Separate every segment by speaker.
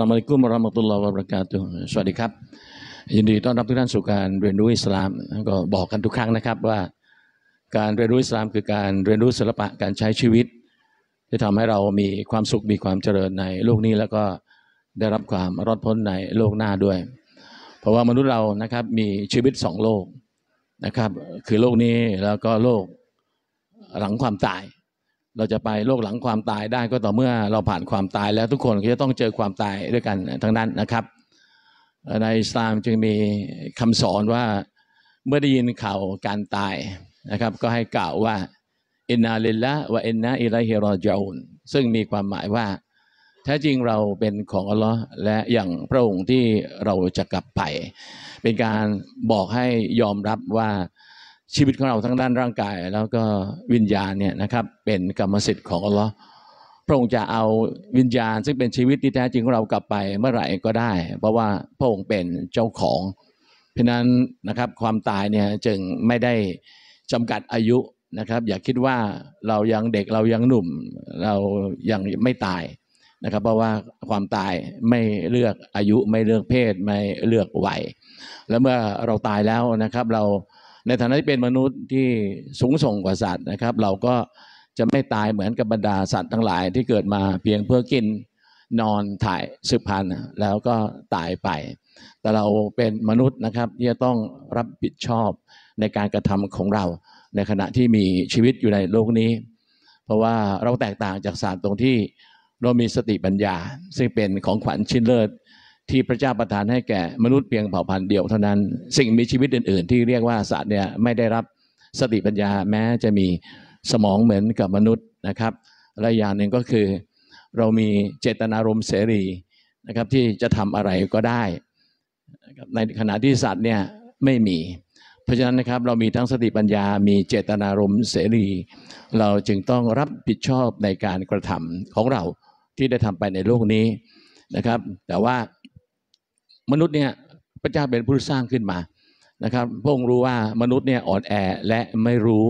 Speaker 1: อมะลิกุมรอมตุลลอฮฺวรกาตุสวัสดีครับ ยินดีต้อนรับทุกท่านสู่การเรียนรู้อิสลามก็บอกกันทุกครั้งนะครับว่าการเรียนรู้อิสลามคือการเรียนรู้ศิลปะการใช้ชีวิตที่ทำให้เรามีความสุขมีความเจริญในโลกนี้แล้วก็ได้รับความรอดพ้นในโลกหน้าด้วย เพราะว่ามนุษย์เรานะครับมีชีวิตสองโลกนะครับคือโลกนี้แล้วก็โลกหลังความตายเราจะไปโลกหลังความตายได้ก็ต่อเมื่อเราผ่านความตายแล้วทุกคนก็จะต้องเจอความตายด้วยกันทั้งนั้นนะครับ ในอิสลามจึงมีคำสอนว่าเมื่อได้ยินข่าวการตายนะครับ ก็ให้กล่าวว่าอินนาลิลละวะอินนาอิลัยฮิรอจูนซึ่งมีความหมายว่า แท้จริงเราเป็นของอัลลอฮ์และอย่างพระองค์ที่เราจะกลับไป เป็นการบอกให้ยอมรับว่าชีวิตของเราทั้งด้านร่างกายแล้วก็วิญญาณเนี่ยนะครับเป็นกรรมสิทธิ์ของอัลลอฮ์พระองค์จะเอาวิญญาณซึ่งเป็นชีวิตที่แท้จริงของเรากลับไปเมื่อไหร่ก็ได้ เพราะว่าพระองค์เป็นเจ้าของ เพราะนั้นนะครับความตายเนี่ยจึงไม่ได้จำกัดอายุนะครับ อย่าคิดว่าเรายังเด็กเรายังหนุ่มเรายังไม่ตายนะครับ เพราะว่าความตายไม่เลือกอายุไม่เลือกเพศไม่เลือกวัยแล้วเมื่อเราตายแล้วนะครับเราในฐานะที่เป็นมนุษย์ที่สูงส่งกว่าสัตว์นะครับ เราก็จะไม่ตายเหมือนกับบรรดาสัตว์ทั้งหลายที่เกิดมาเพียงเพื่อกินนอนถ่ายสืบพันธุ์แล้วก็ตายไป แต่เราเป็นมนุษย์นะครับที่จะต้องรับผิดชอบในการกระทำของเราในขณะที่มีชีวิตอยู่ในโลกนี้ เพราะว่าเราแตกต่างจากสัตว์ตรงที่เรามีสติปัญญา ซึ่งเป็นของขวัญชิ้นเลิศที่พระเจ้าประทานให้แก่มนุษย์เพียงเผ่าพันธุ์เดียวเท่านั้น สิ่งมีชีวิตอื่น ๆ ที่เรียกว่าสัตว์เนี่ยไม่ได้รับสติปัญญาแม้จะมีสมองเหมือนกับมนุษย์นะครับและอย่างหนึ่งก็คือเรามีเจตนารมณ์เสรีนะครับ ที่จะทำอะไรก็ได้ ในขณะที่สัตว์เนี่ยไม่มี เพราะฉะนั้นนะครับเรามีทั้งสติปัญญา มีเจตนารมณ์เสรี เราจึงต้องรับผิดชอบในการกระทำของเราที่ได้ทำไปในโลกนี้นะครับ แต่ว่ามนุษย์เนี่ยพระเจ้าเป็นผู้สร้างขึ้นมา นะครับพระองค์รู้ว่ามนุษย์เนี่ยอ่อนแอและไม่รู้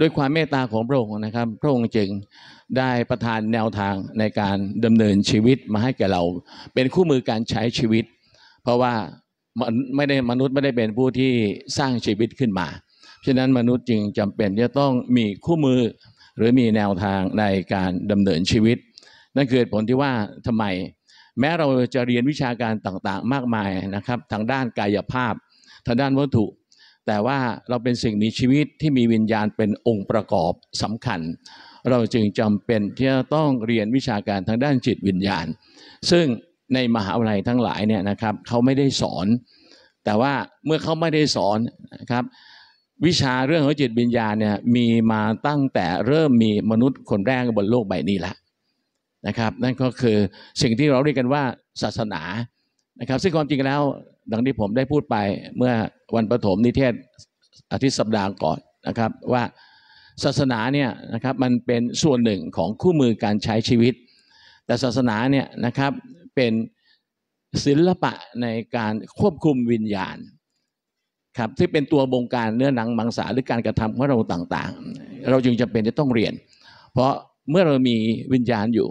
Speaker 1: ด้วยความเมตตาของพระองค์นะครับพระองค์จึงได้ประทานแนวทางในการดำเนินชีวิตมาให้แก่เราเป็นคู่มือการใช้ชีวิต เพราะว่าไม่ได้มนุษย์ไม่ได้เป็นผู้ที่สร้างชีวิตขึ้นมาฉะนั้นมนุษย์จึงจำเป็นจะต้องมีคู่มือหรือมีแนวทางในการดำเนินชีวิตนั่นคือผลที่ว่าทำไมแม้เราจะเรียนวิชาการต่างๆมากมายนะครับ ทางด้านกายภาพ ทางด้านวัตถุ แต่ว่าเราเป็นสิ่งมีชีวิตที่มีวิญญาณเป็นองค์ประกอบสำคัญ เราจึงจำเป็นที่จะต้องเรียนวิชาการทางด้านจิตวิญญาณ ซึ่งในมหาวิทยาลัยทั้งหลายเนี่ยนะครับเขาไม่ได้สอน แต่ว่าเมื่อเขาไม่ได้สอนนะครับ วิชาเรื่องของจิตวิญญาณเนี่ยมีมาตั้งแต่เริ่มมีมนุษย์คนแรกบนโลกใบนี้แล้วนะครับนั่นก็คือสิ่งที่เราเรียกกันว่าศาสนานะครับ ซึ่งความจริงแล้วดังที่ผมได้พูดไปเมื่อวันประถมนิเทศ อาทิตย์สัปดาห์ก่อนนะครับว่าศาสนาเนี่ยนะครับมันเป็นส่วนหนึ่งของคู่มือการใช้ชีวิต แต่ศาสนาเนี่ยนะครับเป็นศิลปะในการควบคุมวิญญาณครับที่เป็นตัวบงการเนื้อหนังมังสาหรือการกระทำของเราต่างๆ เราจึงจำเป็นจะต้องเรียน เพราะเมื่อเรามีวิญญาณอยู่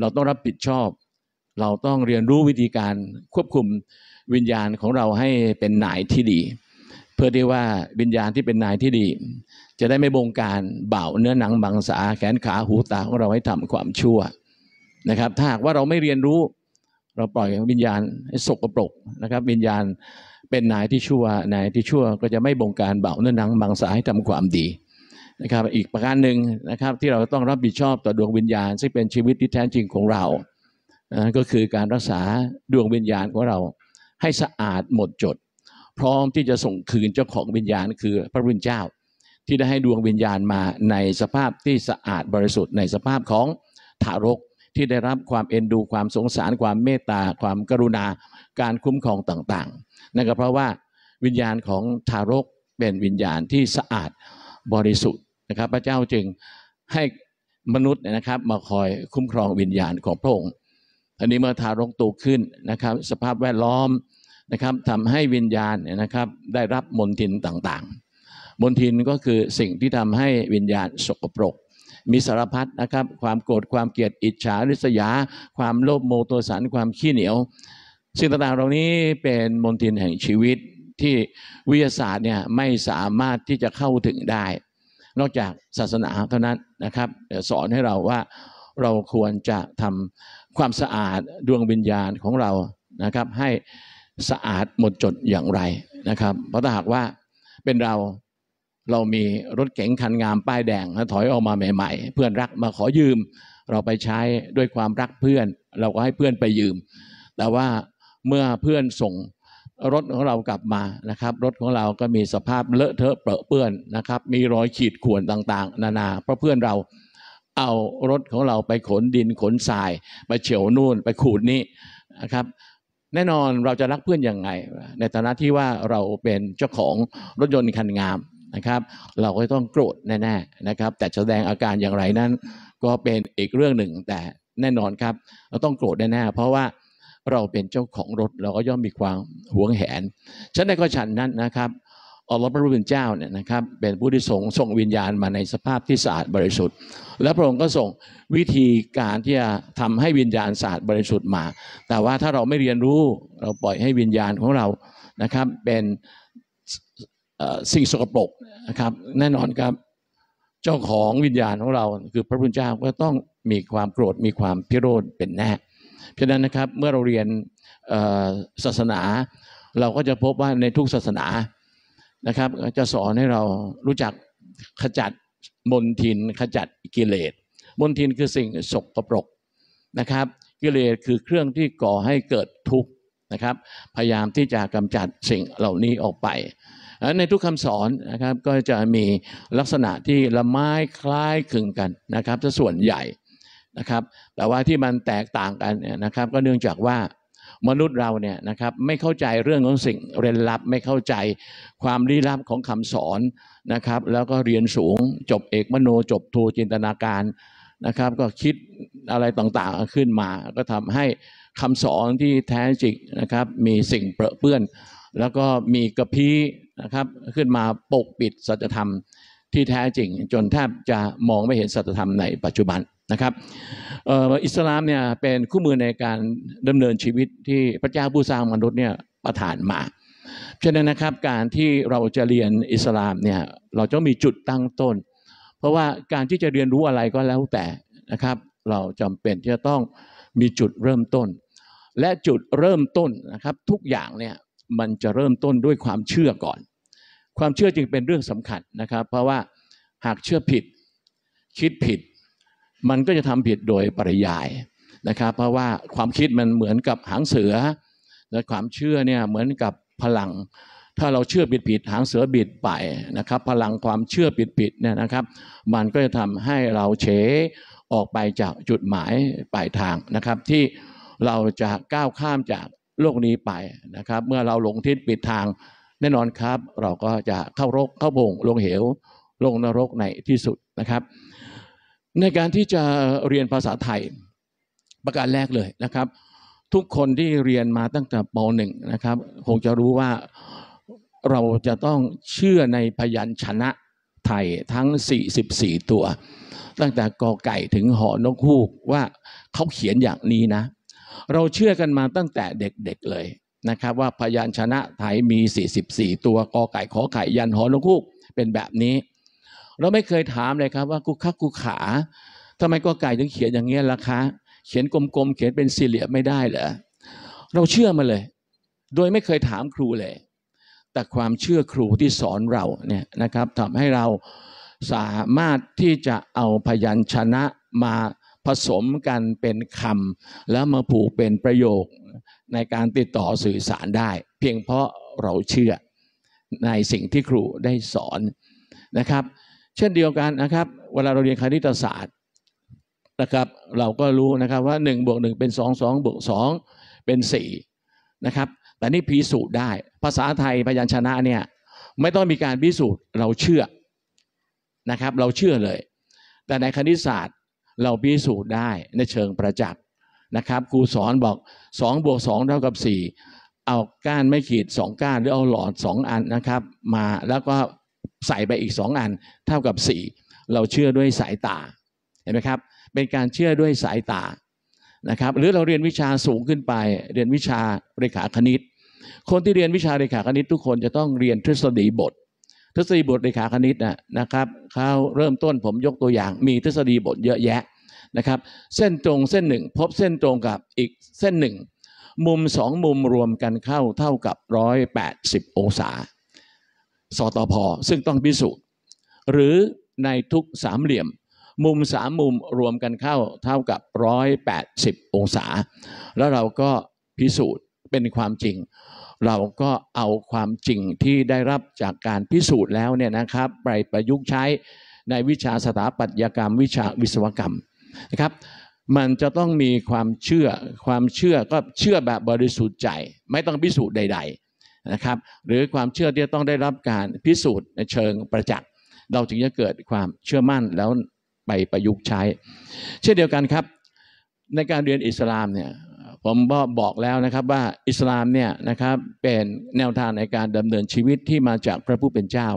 Speaker 1: เราต้องรับผิดชอบ เราต้องเรียนรู้วิธีการควบคุมวิญญาณของเราให้เป็นนายที่ดี เพื่อที่ว่าวิญญาณที่เป็นนายที่ดี จะได้ไม่บงการเบาเนื้อหนังบังสาแขนขาหูตาของเราให้ทำความชั่วนะครับถ้าหากว่าเราไม่เรียนรู้ เราปล่อยวิญญาณให้สกปรกนะครับวิญญาณเป็นนายที่ชั่วนายที่ชั่วก็จะไม่บงการเบาเนื้อหนังบังสาให้ทำความดีนะครับอีกประการหนึ่งนะครับที่เราต้องรับผิดชอบ ต่อดวงวิญญาณซึ่งเป็นชีวิตที่แท้จริงของเรา ก็คือการรักษาดวงวิญญาณของเราให้สะอาดหมดจด พร้อมที่จะส่งคืนเจ้าของวิญญาณคือพระพุทธเจ้า ที่ได้ให้ดวงวิญญาณมาในสภาพที่สะอาดบริสุทธิ์ ในสภาพของทารกที่ได้รับความเอ็นดูความสงสารความเมตตาความกรุณา การคุ้มครองต่างๆนั่นก็เพราะว่าวิญญาณของทารกเป็นวิญญาณที่สะอาดบริสุทธิ์ะครับพระเจ้าจึงให้มนุษย์นะครับมาคอยคุ้มครองวิญญาณของพระองค์อันนี้เมื่อทารกโตขึ้นนะครับ สภาพแวดล้อมนะครับทำให้วิญญาณนะครับได้รับมลทินต่าง ๆ มลทินก็คือสิ่งที่ทำให้วิญญาณสกปรก มีสารพัดนะครับ ความโกรธความเกลียดอิจฉาริษยา ความโลภโมโตสันความขี้เหนียวสิ่งต่างๆเหล่านี้เป็นมลทินแห่งชีวิตที่วิทยาศาสตร์เนี่ยไม่สามารถที่จะเข้าถึงได้นอกจากศาสนาเท่านั้นนะครับสอนให้เราว่าเราควรจะทำความสะอาดดวงวิญญาณของเรานะครับ ให้สะอาดหมดจดอย่างไรนะครับ เพราะถ้าหากว่าเป็นเราเรามีรถเก๋งคันงามป้ายแดงถอยออกมาใหม่ๆ เพื่อนรักมาขอยืม เราไปใช้ด้วยความรักเพื่อน เราก็ให้เพื่อนไปยืม แต่ว่าเมื่อเพื่อนส่งรถของเรากลับมานะครับ รถของเราก็มีสภาพเลอะเทอะเปรอะเปื้อนนะครับ มีรอยขีดข่วนต่างๆ นานา เพราะเพื่อนเราเอารถของเราไปขนดินขนทรายไปเฉียวนู่นไปขูดนี่นะครับแน่นอนเราจะรักเพื่อนยังไง ในฐานะที่ว่าเราเป็นเจ้าของรถยนต์คันงามนะครับ เราก็ต้องโกรธแน่ๆนะครับ แต่แสดงอาการอย่างไรนั้นก็เป็นอีกเรื่องหนึ่งแต่แน่นอนครับเราต้องโกรธแน่ๆเพราะว่าเราเป็นเจ้าของรถเราก็ย่อมมีความหวงแหนฉันด้นก็ฉันนั้นนะครับอัลลอฮ์พระผู้เป็นเจ้าเนี่ยนะครับเป็นผู้ที่ส่งส่งวิญญาณมาในสภาพที่สะอาดบริสุทธิ์ และพระองค์ก็ส่งวิธีการที่จะทำให้วิญญาณสะอาดบริสุทธิ์มา แต่ว่าถ้าเราไม่เรียนรู้เราปล่อยให้วิญญาณของเรานะครับเป็นสิ่งสกปรกนะครับแน่นอนครับเจ้าของวิญญาณของเรา คือพระพุทธเจ้าก็ต้องมีความโกรธมีความพิโรธเป็นแน่เพราะฉะนั้นนะครับเมื่อเราเรียนศาสนา เราก็จะพบว่าในทุกศาสนานะครับจะสอนให้เรารู้จักขจัดมนทิน ขจัดกิเลสมนทินคือสิ่งสกปรกนะครับกิเลสคือเครื่องที่ก่อให้เกิดทุกข์นะครับพยายามที่จะกำจัดสิ่งเหล่านี้ออกไป ในทุกคำสอนนะครับก็จะมีลักษณะที่ละไม้คล้ายคลึงกันนะครับจะส่วนใหญ่นะครับ แต่ว่าที่มันแตกต่างกันเนี่ยนะครับก็เนื่องจากว่ามนุษย์เราเนี่ยนะครับไม่เข้าใจเรื่องของสิ่งเร้นลับไม่เข้าใจความลี้ลับของคำสอนนะครับแล้วก็เรียนสูงจบเอก มโนจบทู จินตนาการนะครับก็คิดอะไรต่างๆขึ้นมา ก็ทำให้คำสอนที่แท้จริงนะครับมีสิ่งเปรอะเปื้อน แล้วก็มีกระพี้นะครับขึ้นมาปกปิดสัจธรรมที่แท้จริง จนแทบจะมองไม่เห็นสัจธรรมในปัจจุบันนะครับอิสลามเนี่ยเป็นคู่มือในการดำเนินชีวิตที่พระเจ้าผู้สร้างมนุษย์เนี่ยประทานมาฉะนั้นนะครับการที่เราจะเรียนอิสลามเนี่ยเราจะมีจุดตั้งต้น เพราะว่าการที่จะเรียนรู้อะไรก็แล้วแต่นะครับเราจำเป็นที่จะต้องมีจุดเริ่มต้น และจุดเริ่มต้นนะครับทุกอย่างเนี่ยมันจะเริ่มต้นด้วยความเชื่อก่อน ความเชื่อจึงเป็นเรื่องสำคัญนะครับเพราะว่าหากเชื่อผิดคิดผิดมันก็จะทำผิดโดยปริยายนะครับ เพราะว่าความคิดมันเหมือนกับหางเสือ และความเชื่อเนี่ยเหมือนกับพลัง ถ้าเราเชื่อผิดผิดหางเสือบิดไปนะครับ พลังความเชื่อผิดผิดเนี่ยนะครับ มันก็จะทำให้เราเฉออกไปจากจุดหมายปลายทางนะครับ ที่เราจะก้าวข้ามจากโลกนี้ไปนะครับ เมื่อเราหลงทิศปิดทาง แน่นอนครับ เราก็จะเข้ารก เข้าบงลงเหวลงนรกในที่สุดนะครับในการที่จะเรียนภาษาไทยประการแรกเลยนะครับ ทุกคนที่เรียนมาตั้งแต่ป .1 นะครับ คงจะรู้ว่าเราจะต้องเชื่อในพยัญชนะไทยทั้ง44 ตัว ตั้งแต่กอไก่ถึงหอนกฮูก ว่าเขาเขียนอย่างนี้นะ เราเชื่อกันมาตั้งแต่เด็กๆเลยนะครับ ว่าพยัญชนะไทยมี 44 ตัวกอไก่ขอไข่ยันหอนกฮูก เป็นแบบนี้เราไม่เคยถามเลยครับว่ากูคักกูขาทำไมก็ไก่ถึงเขียนอย่างเงี้ยล่ะคะเขียนกลมๆเขียนเป็นสี่เหลี่ยมไม่ได้เหรอเราเชื่อมาเลย โดยไม่เคยถามครูเลย แต่ความเชื่อครูที่สอนเราเนี่ยนะครับทำให้เราสามารถที่จะเอาพยัญชนะมาผสมกันเป็นคำแล้วมาผูกเป็นประโยคในการติดต่อสื่อสารได้ เพียงเพราะเราเชื่อในสิ่งที่ครูได้สอนนะครับเช่นเดียวกันนะครับเวลาเราเรียนคณิตศาสตร์นะครับเราก็รู้นะครับว่า1บวก1เป็น 2 2บวก 2 เป็น4นะครับแต่นี่พิสูจน์ได้ภาษาไทย พยัญชนะเนี่ยไม่ต้องมีการพิสูจน์เราเชื่อนะครับ เราเชื่อเลย แต่ในคณิตศาสตร์ เราพิสูจน์ได้ในเชิงประจักษ์นะครับครูสอนบอก2 บวก2เท่ากับ4เอาก้านไม่ขีด 2ก้านหรือเอาหลอด 2 อันนะครับมาแล้วก็ใส่ไปอีกสองอันเท่ากับสี่เราเชื่อด้วยสายตาเห็นไหมครับเป็นการเชื่อด้วยสายตานะครับหรือเราเรียนวิชาสูงขึ้นไปเรียนวิชาเรขาคณิต คนที่เรียนวิชาเรขาคณิต ทุกคนจะต้องเรียนทฤษฎีบท ทฤษฎีบทเรขาคณิตนะนะครับเขาเริ่มต้นผมยกตัวอย่างมีทฤษฎีบทเยอะแยะนะครับเส้นตรงเส้นหนึ่งพบเส้นตรงกับอีกเส้นหนึ่งมุมสองมุมรวมกันเข้าเท่ากับ 180 องศาสตพซึ่งต้องพิสูจน์ หรือในทุกสามเหลี่ยม มุมสามมุมรวมกันเข้าเท่ากับ180 องศา แล้วเราก็พิสูจน์เป็นความจริง เราก็เอาความจริงที่ได้รับจากการพิสูจน์แล้วเนี่ยนะครับไปประยุกต์ใช้ในวิชาสถาปัตยกรรม วิชาวิศวกรรมนะครับ มันจะต้องมีความเชื่อความเชื่อก็เชื่อแบบบริสุทธิ์ใจ ไม่ต้องพิสูจน์ใด ๆนะครับหรือความเชื่อที่ต้องได้รับการพิสูจน์ในเชิงประจักษ์เราจึงจะเกิดความเชื่อมั่นแล้วไปประยุกต์ใช้ เช่นเดียวกันครับ ในการเรียนอิสลามเนี่ยผมบอกแล้วนะครับว่าอิสลามเนี่ยนะครับเป็นแนวทางในการดำเนินชีวิตที่มาจากพระผู้เป็นเจ้า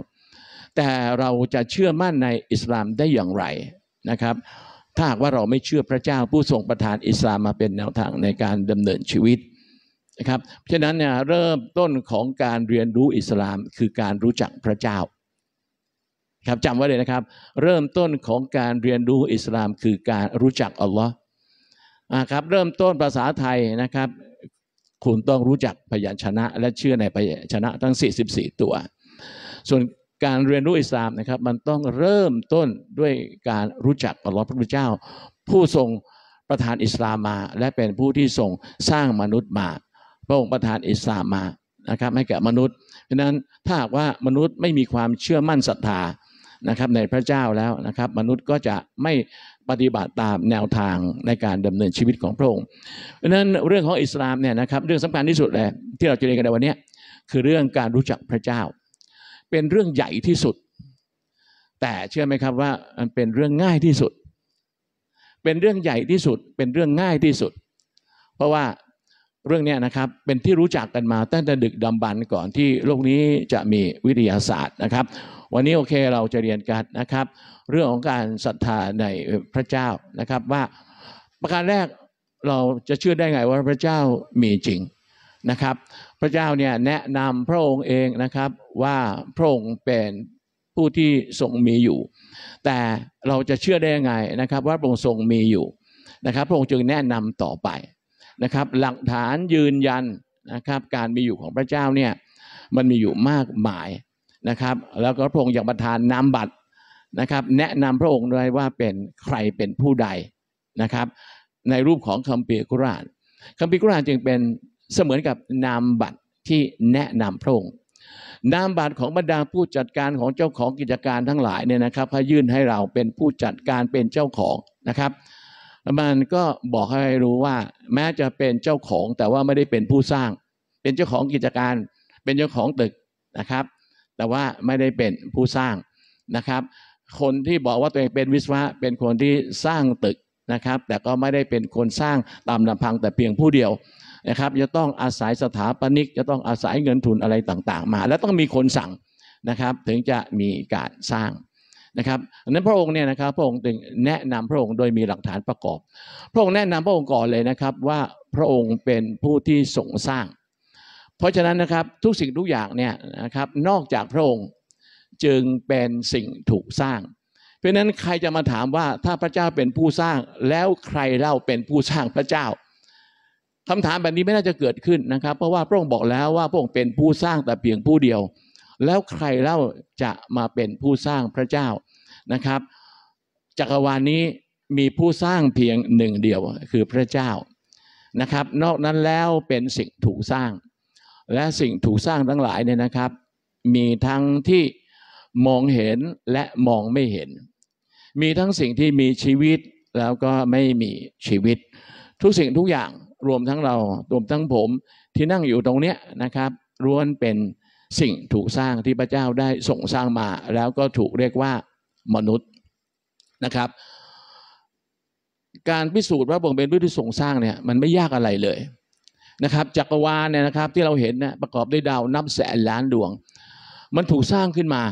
Speaker 1: แต่เราจะเชื่อมั่นในอิสลามได้อย่างไรนะครับถ้าหากว่าเราไม่เชื่อพระเจ้าผู้ทรงประทานอิสลามมาเป็นแนวทางในการดำเนินชีวิตนะครับเพราะฉะนั้นเนี่ยเริ่มต้นของการเรียนรู้อิสลาม คือการรู้จักพระเจ้าครับจำไว้เลยนะครับเริ่มต้นของการเรียนรู้อิสลามคือการรู้จักอัลลอฮ์ครับเริ่มต้นภาษาไทยนะครับคุณต้องรู้จักพยัญชนะและเชื่อในพยัญชนะทั้ง 44 ตัวส่วนการเรียนรู้อิสลามนะครับมันต้องเริ่มต้นด้วยการรู้จักอัลลอฮ์พระผู้เจ้า ผู้ทรงประทานอิสลามมา และเป็นผู้ที่ทรงสร้างมนุษย์มาพระองค์ประทานอิสลามมานะครับให้แก่มนุษย์เพราะนั้นถ้าหากว่ามนุษย์ไม่มีความเชื่อมั่นศรัทธานะครับในพระเจ้าแล้วนะครับ มนุษย์ก็จะไม่ปฏิบัติตามแนวทางในการดำเนินชีวิตของพระองค์เพราะนั้นเรื่องของอิสลามเนี่ยนะครับเรื่องสำคัญที่สุดเลยที่เราจะเรียนกันในวันนี้คือเรื่องการรู้จักพระเจ้า เป็นเรื่องใหญ่ที่สุด แต่เชื่อไหมครับว่ามันเป็นเรื่องง่ายที่สุด เป็นเรื่องใหญ่ที่สุด เป็นเรื่องง่ายที่สุด เพราะว่าเรื่องนี้นะครับ เป็นที่รู้จักกันมาตั้งแต่ดึกดำบรรก่อนที่โลกนี้จะมีวิทยาศาสตร์นะครับ วันนี้โอเคเราจะเรียนกันนะครับ เรื่องของการศรัทธาในพระเจ้านะครับว่าประการแรกเราจะเชื่อได้ไงว่าพระเจ้ามีจริงนะครับพระเจ้าเนี่ยแนะนำพระองค์เองนะครับ ว่าพระองค์เป็นผู้ที่ทรงมีอยู่ แต่เราจะเชื่อได้ยังไงนะครับว่าพระองค์ทรงมีอยู่นะครับพระองค์จึงแนะนำต่อไปนะครับหลักฐานยืนยันนะครับ การมีอยู่ของพระเจ้าเนี่ยมันมีอยู่มากมายนะครับ แล้วก็พระองค์อยางประทานนามบัตรนะครับ แนะนำพระองค์ด้วยว่าเป็นใครเป็นผู้ใดนะครับ ในรูปของคัมภีร์กุรานคัมภีร์กุรานจึงเป็นเสมือนกับนามบัตรที่แนะนำพระองค์ นามบัตรของบรรดาผู้จัดการของเจ้าของกิจการทั้งหลายเนี่ยนะครับเขายื่นให้เราเป็นผู้จัดการเป็นเจ้าของนะครับมันก็บอกให้รู้ว่า แม้จะเป็นเจ้าของแต่ว่าไม่ได้เป็นผู้สร้าง เป็นเจ้าของกิจการเป็นเจ้าของตึกนะครับ แต่ว่าไม่ได้เป็นผู้สร้างนะครับ คนที่บอกว่าตัวเองเป็นวิศวะเป็นคนที่สร้างตึกนะครับ แต่ก็ไม่ได้เป็นคนสร้างตามลำพังแต่เพียงผู้เดียวนะครับจะต้องอาศัยสถาปนิกจะต้องอาศัยเงินทุนอะไรต่าง ๆ มา และต้องมีคนสั่งนะครับถึงจะมีการสร้างนะครับดังนั้นพระองค์เนี่ยนะครับพระองค์ึงแนะนำพระองค์โดยมีหลักฐานประกอบ พระองค์แนะนำพระองค์ก่อนเลยนะครับว่าพระองค์เป็นผู้ที่ทรงสร้าง เพราะฉะนั้นนะครับทุกสิ่งทุกอย่างเนี่ยนะครับนอกจากพระองค์จึงเป็นสิ่งถูกสร้าง เพราะนั้นใครจะมาถามว่าถ้าพระเจ้าเป็นผู้สร้าง แล้วใครเล่าเป็นผู้สร้างพระเจ้าคำถามแบบนี้ไม่น่าจะเกิดขึ้นนะครับเพราะว่าพระองค์บอกแล้วว่าพระองค์เป็นผู้สร้างแต่เพียงผู้เดียวแล้วใครเล่าจะมาเป็นผู้สร้างพระเจ้านะครับ จักรวาลนี้มีผู้สร้างเพียงหนึ่งเดียวคือพระเจ้านะครับ นอกนั้นแล้วเป็นสิ่งถูกสร้าง และสิ่งถูกสร้างทั้งหลายเนี่ยนะครับ มีทั้งที่มองเห็นและมองไม่เห็น มีทั้งสิ่งที่มีชีวิตแล้วก็ไม่มีชีวิต ทุกสิ่งทุกอย่างรวมทั้งเรา รวมทั้งผมที่นั่งอยู่ตรงเนี้ยนะครับร้วนเป็นสิ่งถูกสร้างที่พระเจ้าได้ส่งสร้างมา แล้วก็ถูกเรียกว่ามนุษย์นะครับ การพิสูจน์ว่าพระองค์เป็นผู้ที่ทรงสร้างเนี่ยมันไม่ยากอะไรเลยนะครับจักรวาลเนี่ยนะครับที่เราเห็นนะประกอบด้วยดาวนับแสนล้านดวง มันถูกสร้างขึ้นมา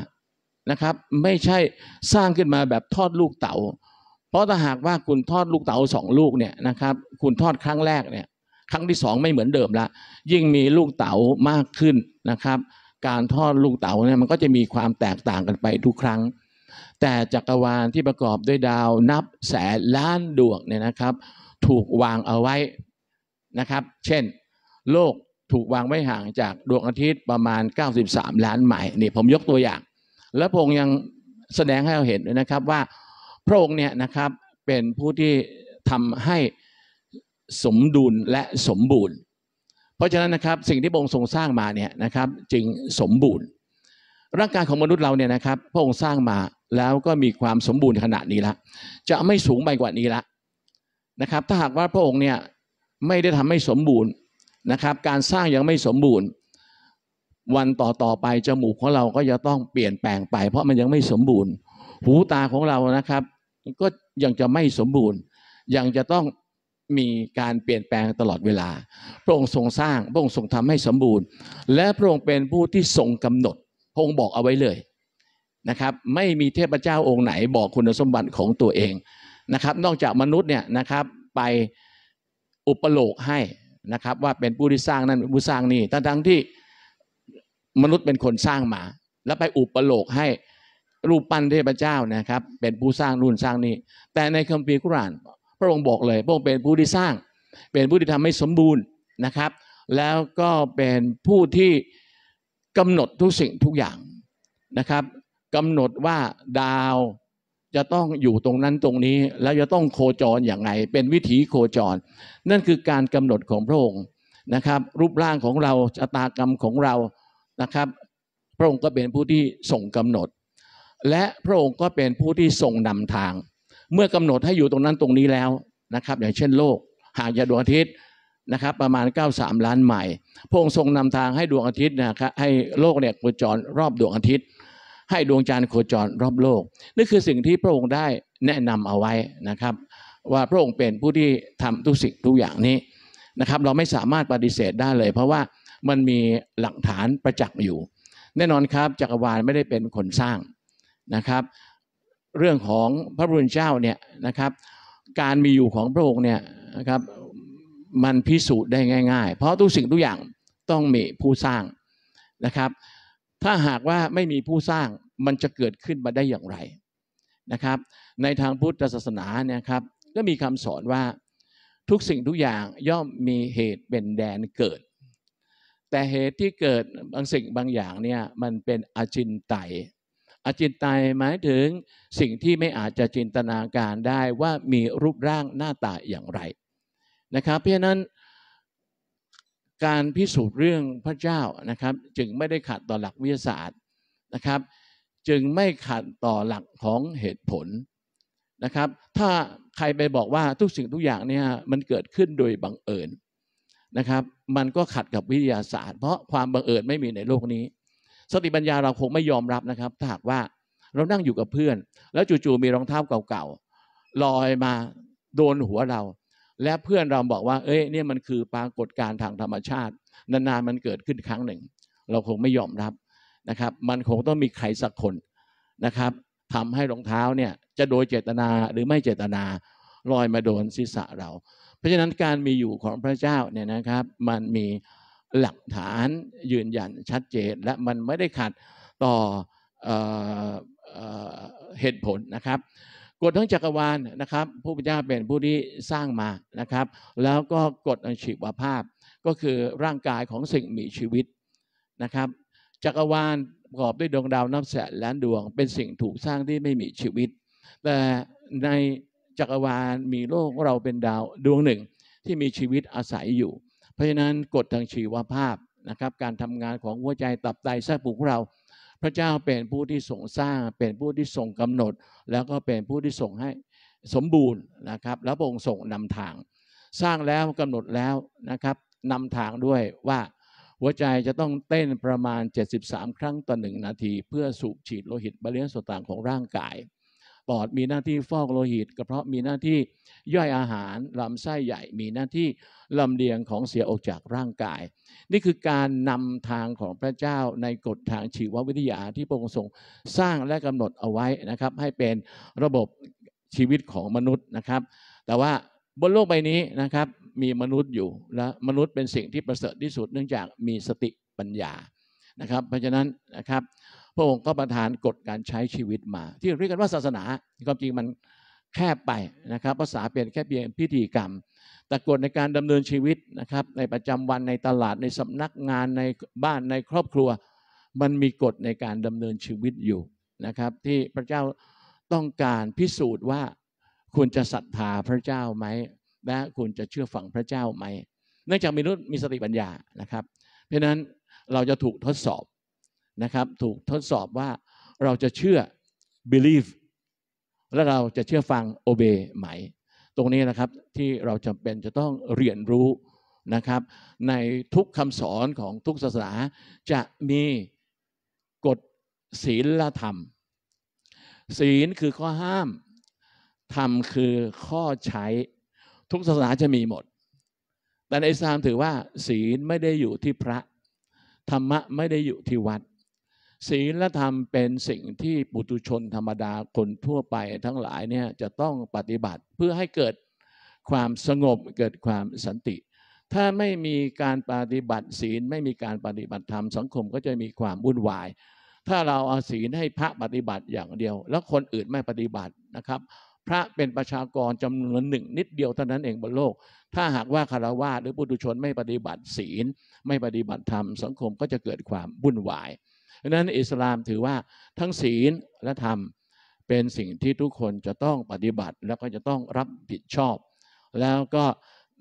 Speaker 1: นะครับ ไม่ใช่สร้างขึ้นมาแบบทอดลูกเตา๋าเพราะถ้าหากว่าคุณทอดลูกเต๋าสองลูกเนี่ยนะครับ คุณทอดครั้งแรกเนี่ยครั้งที่สองไม่เหมือนเดิมละยิ่งมีลูกเต๋ามากขึ้นนะครับการทอดลูกเต๋าเนี่ยมันก็จะมีความแตกต่างกันไปทุกครั้ง แต่จักรวาลที่ประกอบด้วยดาวนับแสนล้านดวงเนี่ยนะครับ ถูกวางเอาไว้นะครับเช่นโลกถูกวางไว้ห่างจากดวงอาทิตย์ประมาณ 93 ล้านไมล์นี่ผมยกตัวอย่าง และพระองค์ยังแสดงให้เราเห็นด้วยนะครับ ว่าพระองค์เนี่ยนะครับเป็นผู้ที่ทำให้สมดุลและสมบูรณ์ราะฉะนั้นนะครับสิ่งที่พระองค์ทรงสร้างมาเนี่ยนะครับจึงสมบูรณ์ร่างกายของมนุษย์เราเนี่ยนะครับพระองค์สร้างมาแล้วก็มีความสมบูรณ์ขนาดนี้ละจะไม่สูงไปกว่านี้ละนะครับถ้าหากว่าพระองค์เนี่ยไม่ได้ทำให้สมบูรณ์นะครับ การสร้างยังไม่สมบูรณ์ วันต่อต่อไปจมูกของเราก็จะต้องเปลี่ยนแปลงไป เพราะมันยังไม่สมบูรณ์ หูตาของเรานะครับ ก็ยังจะไม่สมบูรณ์ ยังจะต้องมีการเปลี่ยนแปลงตลอดเวลา พระองค์ทรงสร้างพระองค์ทรงทำให้สมบูรณ์ และพระองค์เป็นผู้ที่ทรงกำหนด พระองค์บอกเอาไว้เลยนะครับ ไม่มีเทพเจ้าองค์ไหนบอกคุณสมบัติของตัวเองนะครับ นอกจากมนุษย์เนี่ยนะครับไปอุปโลกให้นะครับว่าเป็นผู้ที่สร้างนั่นเป็นผู้สร้างนี่ทั้งทั้งที่มนุษย์เป็นคนสร้างมา แล้วไปอุปโลกให้รูปปั้นเทพเจ้านะครับเป็นผู้สร้างรุ่นสร้างนี่แต่ในคัมภีร์กุรานพระองค์บอกเลย พระองค์เป็นผู้ที่สร้างเป็นผู้ที่ทำให้สมบูรณ์นะครับ แล้วก็เป็นผู้ที่กำหนดทุกสิ่งทุกอย่างนะครับกำหนดว่าดาวจะต้องอยู่ตรงนั้นตรงนี้ แล้วจะต้องโคจรอย่างไรเป็นวิถีโคจรนั่นคือการกำหนดของพระองค์นะครับ รูปร่างของเราชะตากรรมของเรานะครับ พระองค์ก็เป็นผู้ที่ส่งกำหนด และพระองค์ก็เป็นผู้ที่ส่งนำทางเมื่อกำหนดให้อยู่ตรงนั้นตรงนี้แล้วนะครับอย่างเช่นโลกห่างจากดวงอาทิตย์นะครับ ประมาณ 93 ล้านไมล์พระองค์ทรงนำทางให้ดวงอาทิตย์นะครับ ให้โลกเนี่ยโคจรรอบดวงอาทิตย์ ให้ดวงจันทร์โคจรรอบโลก นี่คือสิ่งที่พระองค์ได้แนะนำเอาไว้นะครับ ว่าพระองค์เป็นผู้ที่ทำทุกสิ่งทุกอย่างนี้นะครับ เราไม่สามารถปฏิเสธได้เลย เพราะว่ามันมีหลักฐานประจักษ์อยู่ แน่นอนครับจักรวาลไม่ได้เป็นคนสร้างนะครับเรื่องของพระบุญเจ้าเนี่ยนะครับการมีอยู่ของพระองค์เนี่ยนะครับมันพิสูจน์ได้ง่าย ๆ เพราะทุกสิ่งทุกอย่างต้องมีผู้สร้างนะครับ ถ้าหากว่าไม่มีผู้สร้างมันจะเกิดขึ้นมาได้อย่างไรนะครับในทางพุทธศาสนาเนี่ยครับก็มีคำสอนว่าทุกสิ่งทุกอย่างย่อมมีเหตุเป็นแดนเกิด แต่เหตุที่เกิดบางสิ่งบางอย่างเนี่ยมันเป็นอจินไตยอาจินไตยหมายถึงสิ่งที่ไม่อาจจะจินตนาการได้ว่ามีรูปร่างหน้าตาอย่างไรนะครับเพราะฉะนั้นการพิสูจน์เรื่องพระเจ้านะครับจึงไม่ได้ขัดต่อหลักวิทยาศาสตร์นะครับจึงไม่ขัดต่อหลักของเหตุผลนะครับถ้าใครไปบอกว่าทุกสิ่งทุกอย่างเนี่ยมันเกิดขึ้นโดยบังเอิญนะครับมันก็ขัดกับวิทยาศาสตร์ เพราะความบังเอิญไม่มีในโลกนี้สติปัญญาเราคงไม่ยอมรับนะครับถ้าหากว่าเรานั่งอยู่กับเพื่อน แล้วจู่ๆมีรองเท้าเก่าๆลอยมาโดนหัวเรา และเพื่อนเราบอกว่าเอ้ยเนี่ยมันคือปรากฏการณ์ทางธรรมชาตินานๆมันเกิดขึ้นครั้งหนึ่ง เราคงไม่ยอมรับนะครับ มันคงต้องมีใครสักคนนะครับทำให้รองเท้าเนี่ยจะโดยเจตนาหรือไม่เจตนาลอยมาโดนศีรษะเรา เพราะฉะนั้นการมีอยู่ของพระเจ้าเนี่ยนะครับมันมีหลักฐานยืนยันชัดเจน และมันไม่ได้ขัดต่อเหตุผลนะครับกฎทั้งจักรวาลนะครับผู้พิจารเป็นผู้ที่สร้างมานะครับ แล้วก็กฎอันชีวภาพก็คือร่างกายของสิ่งมีชีวิตนะครับ จักรวาลประกอบด้วยดวงดาวนับแสนล้านดวง เป็นสิ่งถูกสร้างที่ไม่มีชีวิต แต่ในจักรวาลมีโลกเราเป็นดาวดวงหนึ่งที่มีชีวิตอาศัยอยู่เพราะฉะนั้นกฎทางชีวภาพนะครับ การทำงานของหัวใจตับไตไส้ปุกเรา พระเจ้าเป็นผู้ที่ทรงสร้าง เป็นผู้ที่ทรงกำหนด แล้วก็เป็นผู้ที่ส่งให้สมบูรณ์นะครับ แล้วพระองค์ส่งนำทาง สร้างแล้วกำหนดแล้วนะครับนำทางด้วยว่าหัวใจจะต้องเต้นประมาณ 73 ครั้งต่อหนึ่งนาที เพื่อสูบฉีดโลหิตบริเวณส่วนต่างของร่างกายปอดมีหน้าที่ฟอกโลหิตกระเพาะมีหน้าที่ย่อยอาหารลำไส้ใหญ่ มีหน้าที่ลำเลียงของเสียออกจากร่างกาย นี่คือการนำทางของพระเจ้าในกฎทางชีววิทยาที่พระองค์ทรงสร้างและกำหนดเอาไว้นะครับ ให้เป็นระบบชีวิตของมนุษย์นะครับ แต่ว่าบนโลกใบนี้นะครับมีมนุษย์อยู่และมนุษย์เป็นสิ่งที่ประเสริฐที่สุดเนื่องจากมีสติปัญญานะครับ เพราะฉะนั้นนะครับพระองค์ก็ประทานกฎการใช้ชีวิตมา ที่เรียกกันว่าศาสนา ความจริงมันแคบไปนะครับภาษาเปลี่ยนแค่เพียงพิธีกรรม แต่กฎในการดำเนินชีวิตนะครับในประจำวันในตลาดในสำนักงานในบ้านในครอบครัว มันมีกฎในการดำเนินชีวิตอยู่นะครับที่พระเจ้าต้องการพิสูจน์ว่าคุณจะศรัทธาพระเจ้าไหมและคุณจะเชื่อฟังพระเจ้าไหมเนื่องจากมนุษย์มีสติปัญญานะครับเพราะนั้นเราจะถูกทดสอบนะครับถูกทดสอบว่าเราจะเชื่อ believe และเราจะเชื่อฟัง obey ไหมตรงนี้นะครับที่เราจำเป็นจะต้องเรียนรู้นะครับ ในทุกคำสอนของทุกศาสนาจะมีกฎศีลธรรม ศีลคือข้อห้าม ธรรมคือข้อใช้ทุกศาสนาจะมีหมด แต่ในอิสลามถือว่าศีลไม่ได้อยู่ที่พระ ธรรมะ ไม่ได้อยู่ที่วัดศีลธรรมเป็นสิ่งที่ปุตุชนธรรมดา คนทั่วไป ทั้งหลายเนี่ยจะต้องปฏิบัติเพื่อให้เกิดความสงบเกิดความสันติ ถ้าไม่มีการปฏิบัติศีลไม่มีการปฏิบัติธรรมสังคม ก็จะมีความวุ่นวาย ถ้าเราเอาศีลให้พระปฏิบัติอย่างเดียว แล้วคนอื่นไม่ปฏิบัตินะครับ พระเป็นประชากรจำนวนหนึ่งนิดเดียวเท่านั้นเองบนโลก ถ้าหากว่าคารวะหรือปุถุชนไม่ปฏิบัติศีล ไม่ปฏิบัติธรรมสังคมก็จะเกิดความวุ่นวายดังนั้นอิสลามถือว่าทั้งศีล และธรรมเป็นสิ่งที่ทุกคนจะต้องปฏิบัติแล้วก็จะต้องรับผิดชอบ แล้วก็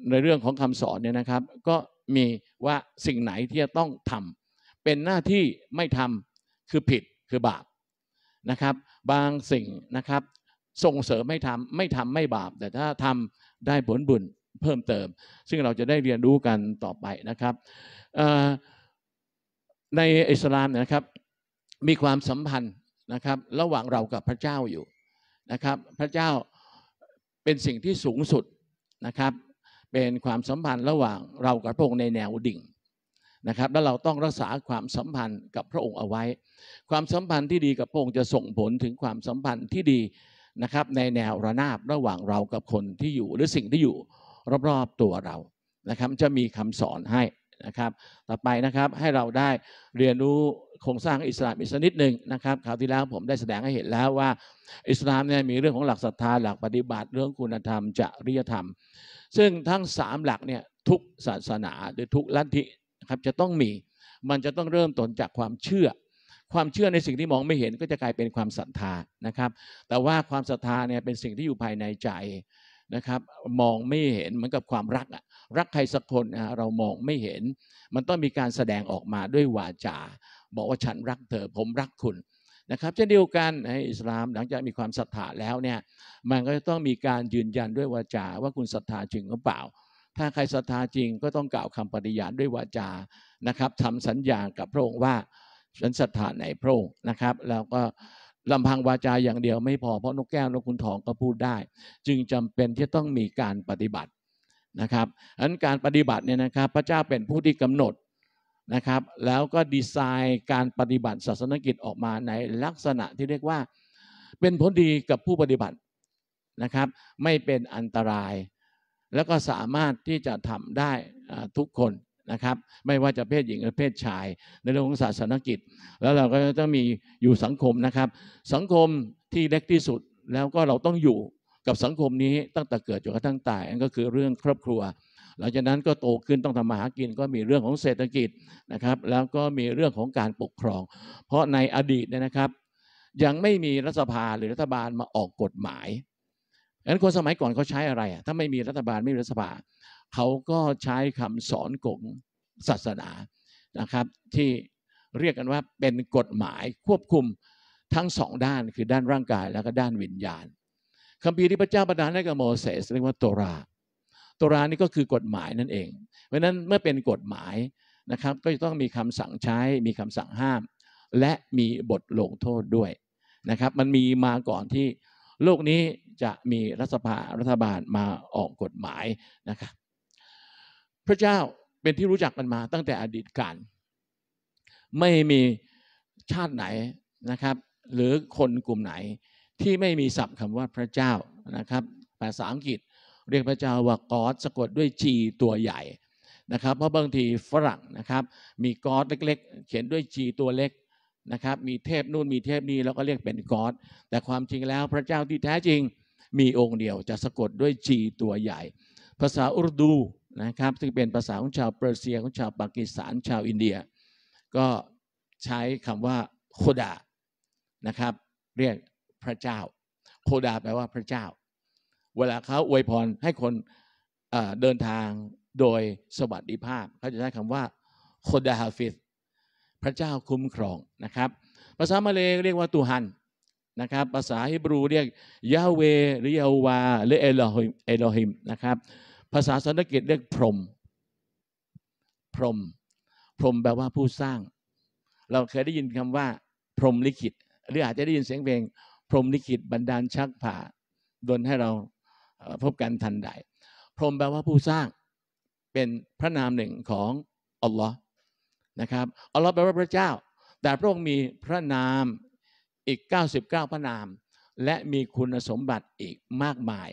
Speaker 1: ในเรื่องของคำสอนเนี่ยนะครับ ก็มีว่าสิ่งไหนที่จะต้องทำ เป็นหน้าที่ไม่ทำคือผิดคือบาปนะครับ บางสิ่งนะครับส่งเสริมไม่ทำไม่ทำไม่บาป แต่ถ้าทำได้ผลบุญเพิ่มเติม ซึ่งเราจะได้เรียนรู้กันต่อไปนะครับในอิสลามนะครับมีความสัมพันธ์นะครับระหว่างเรากับพระเจ้าอยู่นะครับพระเจ้าเป็นสิ่งที่สูงสุดนะครับ เป็นความสัมพันธ์ระหว่างเรากับพระองค์ในแนวดิ่งนะครับแล้วเราต้องรักษาความสัมพันธ์กับพระองค์เอาไว้ ความสัมพันธ์ที่ดีกับพระองค์จะส่งผลถึงความสัมพันธ์ที่ดีนะครับในแนวระนาบ ระหว่างเรากับคนที่อยู่หรือสิ่งที่อยู่รอบๆตัวเรานะครับจะมีคำสอนให้นะครับต่อไปนะครับให้เราได้เรียนรู้โครงสร้างอิสลามอีกสักนิดหนึ่งนะครับคราวที่แล้วผมได้แสดงให้เห็นแล้วว่า อิสลามเนี่ยมีเรื่องของหลักศรัทธา หลักปฏิบัติเรื่องคุณธรรมจริยธรรม ซึ่งทั้ง3หลักเนี่ยทุกศาสนา หรือทุกลัทธินะครับจะต้องมีมันจะต้องเริ่มต้นจากความเชื่อ ความเชื่อในสิ่งที่มองไม่เห็นก็จะกลายเป็นความศรัทธานะครับ แต่ว่าความศรัทธาเนี่ยเป็นสิ่งที่อยู่ภายในใจนะครับมองไม่เห็นเหมือนกับความรักอะรักใครสักคนนะเรามองไม่เห็น มันต้องมีการแสดงออกมาด้วยวาจาบอกว่าฉันรักเธอ ผมรักคุณนะครับเช่นเดียวกันในอิสลามหลังจากมีความศรัทธาแล้วเนี่ย มันก็จะต้องมีการยืนยันด้วยวาจา ว่าคุณศรัทธาจริงหรือเปล่า ถ้าใครศรัทธาจริงก็ต้องกล่าวคำปฏิญาณด้วยวาจานะครับทำสัญญากับพระองค์ว่า ฉันศรัทธาในพระองค์นะครับแล้วก็ลำพังวาจาอย่างเดียวไม่พอเพราะนกแก้วนกคุณทองก็พูดได้ จึงจำเป็นที่ต้องมีการปฏิบัตินะครับดังนการปฏิบัติเนี่ยนะครับพระเจ้าเป็นผู้ที่กำหนดนะครับแล้วก็ดีไซน์การปฏิบัติศาสนกิจออกมาในลักษณะที่เรียกว่าเป็นผลดีกับผู้ปฏิบัตินะครับไม่เป็นอันตราย แล้วก็สามารถที่จะทำได้ทุกคนนะครับไม่ว่าจะเพศหญิงหรือเพศชายในเรื่องของศาสนกิจ แล้วเราก็ต้องมีอยู่สังคมนะครับ สังคมที่เล็กที่สุดแล้วก็เราต้องอยู่กับสังคมนี้ตั้งแต่เกิดจนกระทั่งตายนั่นก็คือเรื่องครอบครัวหลังจากนั้นก็โตขึ้นต้องทำมาหากิน ก็มีเรื่องของเศรษฐกิจนะครับแล้วก็มีเรื่องของการปกครอง เพราะในอดีตเนี่ยนะครับ ยังไม่มีรัฐสภาหรือรัฐบาลมาออกกฎหมายงั้นคนสมัยก่อนเขาใช้อะไรถ้าไม่มีรัฐบาลไม่มีรัฐสภาเขาก็ใช้คำสอนของศาสนานะครับ ที่เรียกกันว่าเป็นกฎหมายควบคุมทั้งสองด้านคือด้านร่างกายแล้วก็ด้านวิญญาณคำพีที่พระเจ้าประทานให้กับโมเสสเรียกว่าโตราโตรานี่ก็คือกฎหมายนั่นเอง เพราะนั้นเมื่อเป็นกฎหมายนะครับ ก็จะต้องมีคำสั่งใช้ มีคำสั่งห้าม และมีบทลงโทษด้วยนะครับ มันมีมาก่อนที่โลกนี้จะมีรัฐสภารัฐบาลมาออกกฎหมายนะครับพระเจ้าเป็นที่รู้จักกันมาตั้งแต่อดีตกาลไม่มีชาติไหนนะครับหรือคนกลุ่มไหนที่ไม่มีศัพท์คำว่าพระเจ้านะครับภาษาอังกฤษเรียกพระเจ้าว่า God สะกดด้วย G ตัวใหญ่นะครับเพราะบางทีฝรั่งนะครับมี God เล็กๆ เขียนด้วย G ตัวเล็กนะครับมีเทพ นู่นมีเทพ นี้แล้วก็เรียกเป็น God แต่ความจริงแล้วพระเจ้าที่แท้จริงมีองค์เดียวจะสะกดด้วย G ตัวใหญ่ ภาษาอุรดูนะครับ ซึ่งเป็นภาษาของชาวเปอร์เซียของชาวปากีสถานชาวอินเดีย ก็ใช้คำว่าโคดา นะครับ เรียกพระเจ้า โคดาแปลว่าพระเจ้า เวลาเขาอวยพรให้คนเดินทางโดยสวัสดิภาพเขาจะใช้คำว่าโคดาฮาฟิสพระเจ้าคุ้มครองนะครับ ภาษามาเลเรียกว่าตูฮันนะครับ ภาษาฮิบรูเรียกยาเวหรือยาวาหรือเอโลฮิมนะครับภาษาสันสกฤตเรียกพรมพรมพรมแปลว่าผู้สร้าง เราเคยได้ยินคำว่า พรมลิขิตหรืออาจจะได้ยินเสียงเพลงพรมลิขิตบรรดาลชักผ่า ดนให้เราพบกันทันใด พรมแปลว่าผู้สร้างเป็นพระนามหนึ่งของอัลลอฮ์นะครับอัลลอฮ์แปลว่าพระเจ้า แต่พระองค์มีพระนามอีก 99 พระนาม และมีคุณสมบัติอีกมากมาย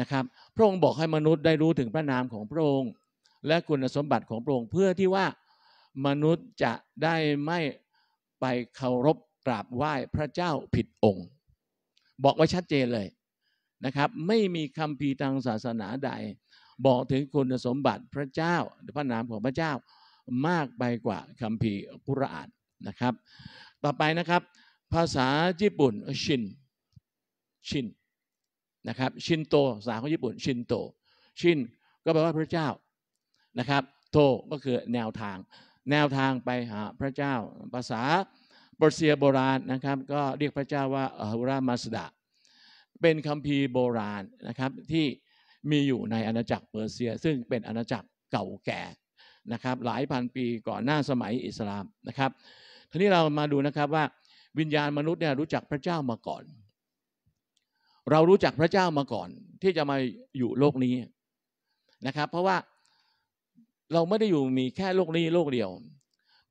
Speaker 1: นะครับพระองค์บอกให้มนุษย์ได้รู้ถึงพระนามของพระองค์ และคุณสมบัติของพระองค์เพื่อที่ว่ามนุษย์จะได้ไม่ไปเคารพกราบไหว้พระเจ้าผิดองค์ บอกไว้ชัดเจนเลยนะครับไม่มีคำพีทางศาสนาใด บอกถึงคุณสมบัติพระเจ้า พระนามของพระเจ้ามากไปกว่าคำพีกุรอานนะครับ ต่อไปนะครับ ภาษาญี่ปุ่นชินชินนะครับชินโตภาษาของญี่ปุ่นชินโต ชินก็แปลว่าพระเจ้านะครับโตก็คือแนวทางแนวทางไปหาพระเจ้าภาษาเปอร์เซียโบราณนะครับก็เรียกพระเจ้าว่าอหุรามาสดาเป็นคัมภีร์โบราณนะครับที่มีอยู่ในอาณาจักรเปอร์เซีย ซึ่งเป็นอาณาจักรเก่าแก่นะครับหลายพันปีก่อนหน้าสมัยอิสลามนะครับทีนี้เรามาดูนะครับว่าวิญญาณมนุษย์เนี่ยรู้จักพระเจ้ามาก่อนเรารู้จักพระเจ้ามาก่อนที่จะมาอยู่โลกนี้นะครับ เพราะว่าเราไม่ได้อยู่มีแค่โลกนี้โลกเดียว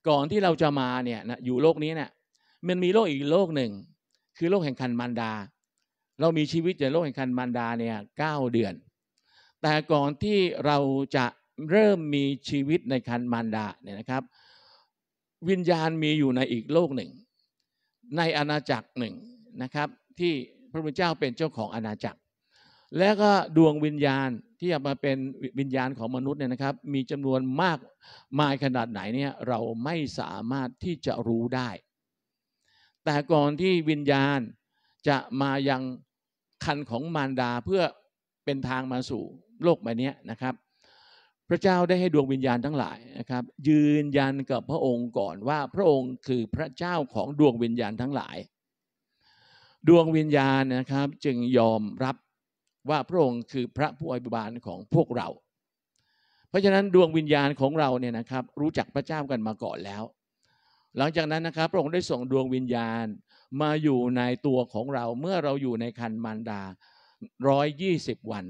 Speaker 1: ก่อนที่เราจะมาเนี่ยนะอยู่โลกนี้เนี่ยมันมีโลกอีกโลกหนึ่งคือโลกแห่งคันมันดา เรามีชีวิตในโลกแห่งคันมันดาเนี่ยเก้าเดือน แต่ก่อนที่เราจะเริ่มมีชีวิตในคันมันดาเนี่ยนะครับ วิญญาณมีอยู่ในอีกโลกหนึ่งในอาณาจักรหนึ่งนะครับที่พระพุทธเจ้าเป็นเจ้าของอาณาจักร และก็ดวงวิญญาณที่จะมาเป็นวิญญาณของมนุษย์เนี่ยนะครับมีจำนวนมากมายขนาดไหนเนี่ยเราไม่สามารถที่จะรู้ได้ แต่ก่อนที่วิญญาณจะมายังคันของมารดาเพื่อเป็นทางมาสู่โลกใบนี้นะครับ พระเจ้าได้ให้ดวงวิญญาณทั้งหลายนะครับ ยืนยันกับพระองค์ก่อนว่าพระองค์คือพระเจ้าของดวงวิญญาณทั้งหลายดวงวิญญาณนะครับจึงยอมรับว่าพระองค์คือพระผู้อภิบาลของพวกเรา เพราะฉะนั้นดวงวิญญาณของเราเนี่ยนะครับรู้จักพระเจ้ากันมาก่อนแล้ว หลังจากนั้นนะครับ พระองค์ได้ส่งดวงวิญญาณมาอยู่ในตัวของเราเมื่อเราอยู่ในคันมารดา 120 วัน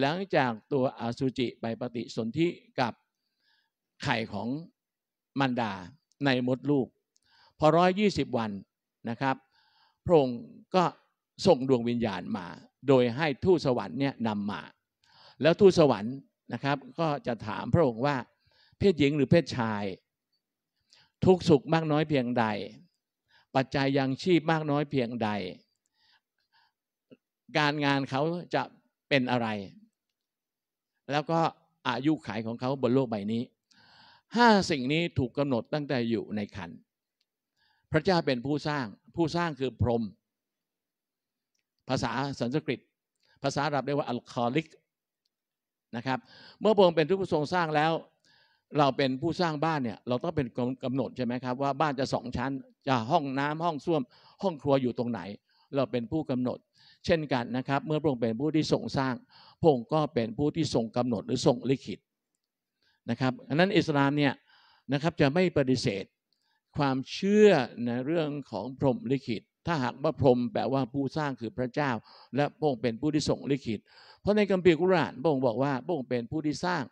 Speaker 1: หลังจากตัวอสุจิไปปฏิสนธิกับไข่ของมารดาในมดลูกพอ120 วันนะครับพระองค์ก็ส่งดวงวิญญาณมา โดยให้ทูตสวรรค์เนี่ยนำมา แล้วทูตสวรรค์นะครับ ก็จะถามพระองค์ว่า เพศหญิงหรือเพศชาย ทุกสุขมากน้อยเพียงใด ปัจจัยยังชีพมากน้อยเพียงใด การงานเขาจะเป็นอะไร แล้วก็อายุขัยของเขาบนโลกใบนี้ ห้าสิ่งนี้ถูกกำหนดตั้งแต่อยู่ในคันพระเจ้าเป็นผู้สร้าง ผู้สร้างคือพรหมภาษาสันสกฤต ภาษาอรับเรียกว่าอัลคอลิก นะครับ เมื่อพระองค์เป็นผู้ทรงสร้างแล้ว เราเป็นผู้สร้างบ้านเนี่ย เราต้องเป็นกำหนดใช่ไหมครับว่าบ้านจะสองชั้น จะห้องน้ำห้องส้วม ห้องครัวอยู่ตรงไหน เราเป็นผู้กำหนด เช่นกันนะครับ เมื่อพระองค์เป็นผู้ที่ทรงสร้างพระองค์ก็เป็นผู้ที่ทรงกำหนดหรือทรงลิขิตนะครับอันนั้นอิสลามเนี่ยนะครับจะไม่ปฏิเสธความเชื่อในเรื่องของพรหมลิขิต ถ้าหากว่าพรหมแปลว่าผู้สร้างคือพระเจ้า และพระองค์เป็นผู้ที่ส่งลิขิตเพราะในกัมพีกุรานพระองค์บอกว่าพระองค์เป็นผู้ที่สร้าง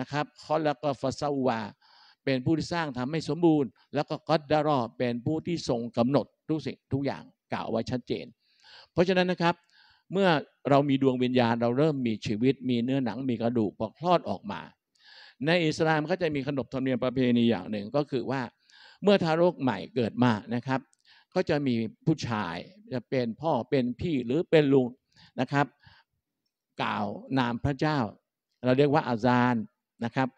Speaker 1: นะครับคอลก็ฟาซาวาเป็นผู้ที่สร้างทำให้สมบูรณ์ แล้วก็กอตดารอเป็นผู้ที่ทรงกำหนดทุกสิ่งทุกอย่างกล่าวไว้ชัดเจน เพราะฉะนั้นนะครับเมื่อเรามีดวงวิญญาณเราเริ่มมีชีวิต มีเนื้อหนังมีกระดูกพอคลอดออกมา ในอิสลามก็จะมีขนบธรรมเนียมประเพณีอย่างหนึ่งก็คือว่าเมื่อทารกใหม่เกิดมานะครับ ก็จะมีผู้ชายจะเป็นพ่อเป็นพี่หรือเป็นลุงนะครับ กล่าวนามพระเจ้า เราเรียกว่าอาจารย์นะครับ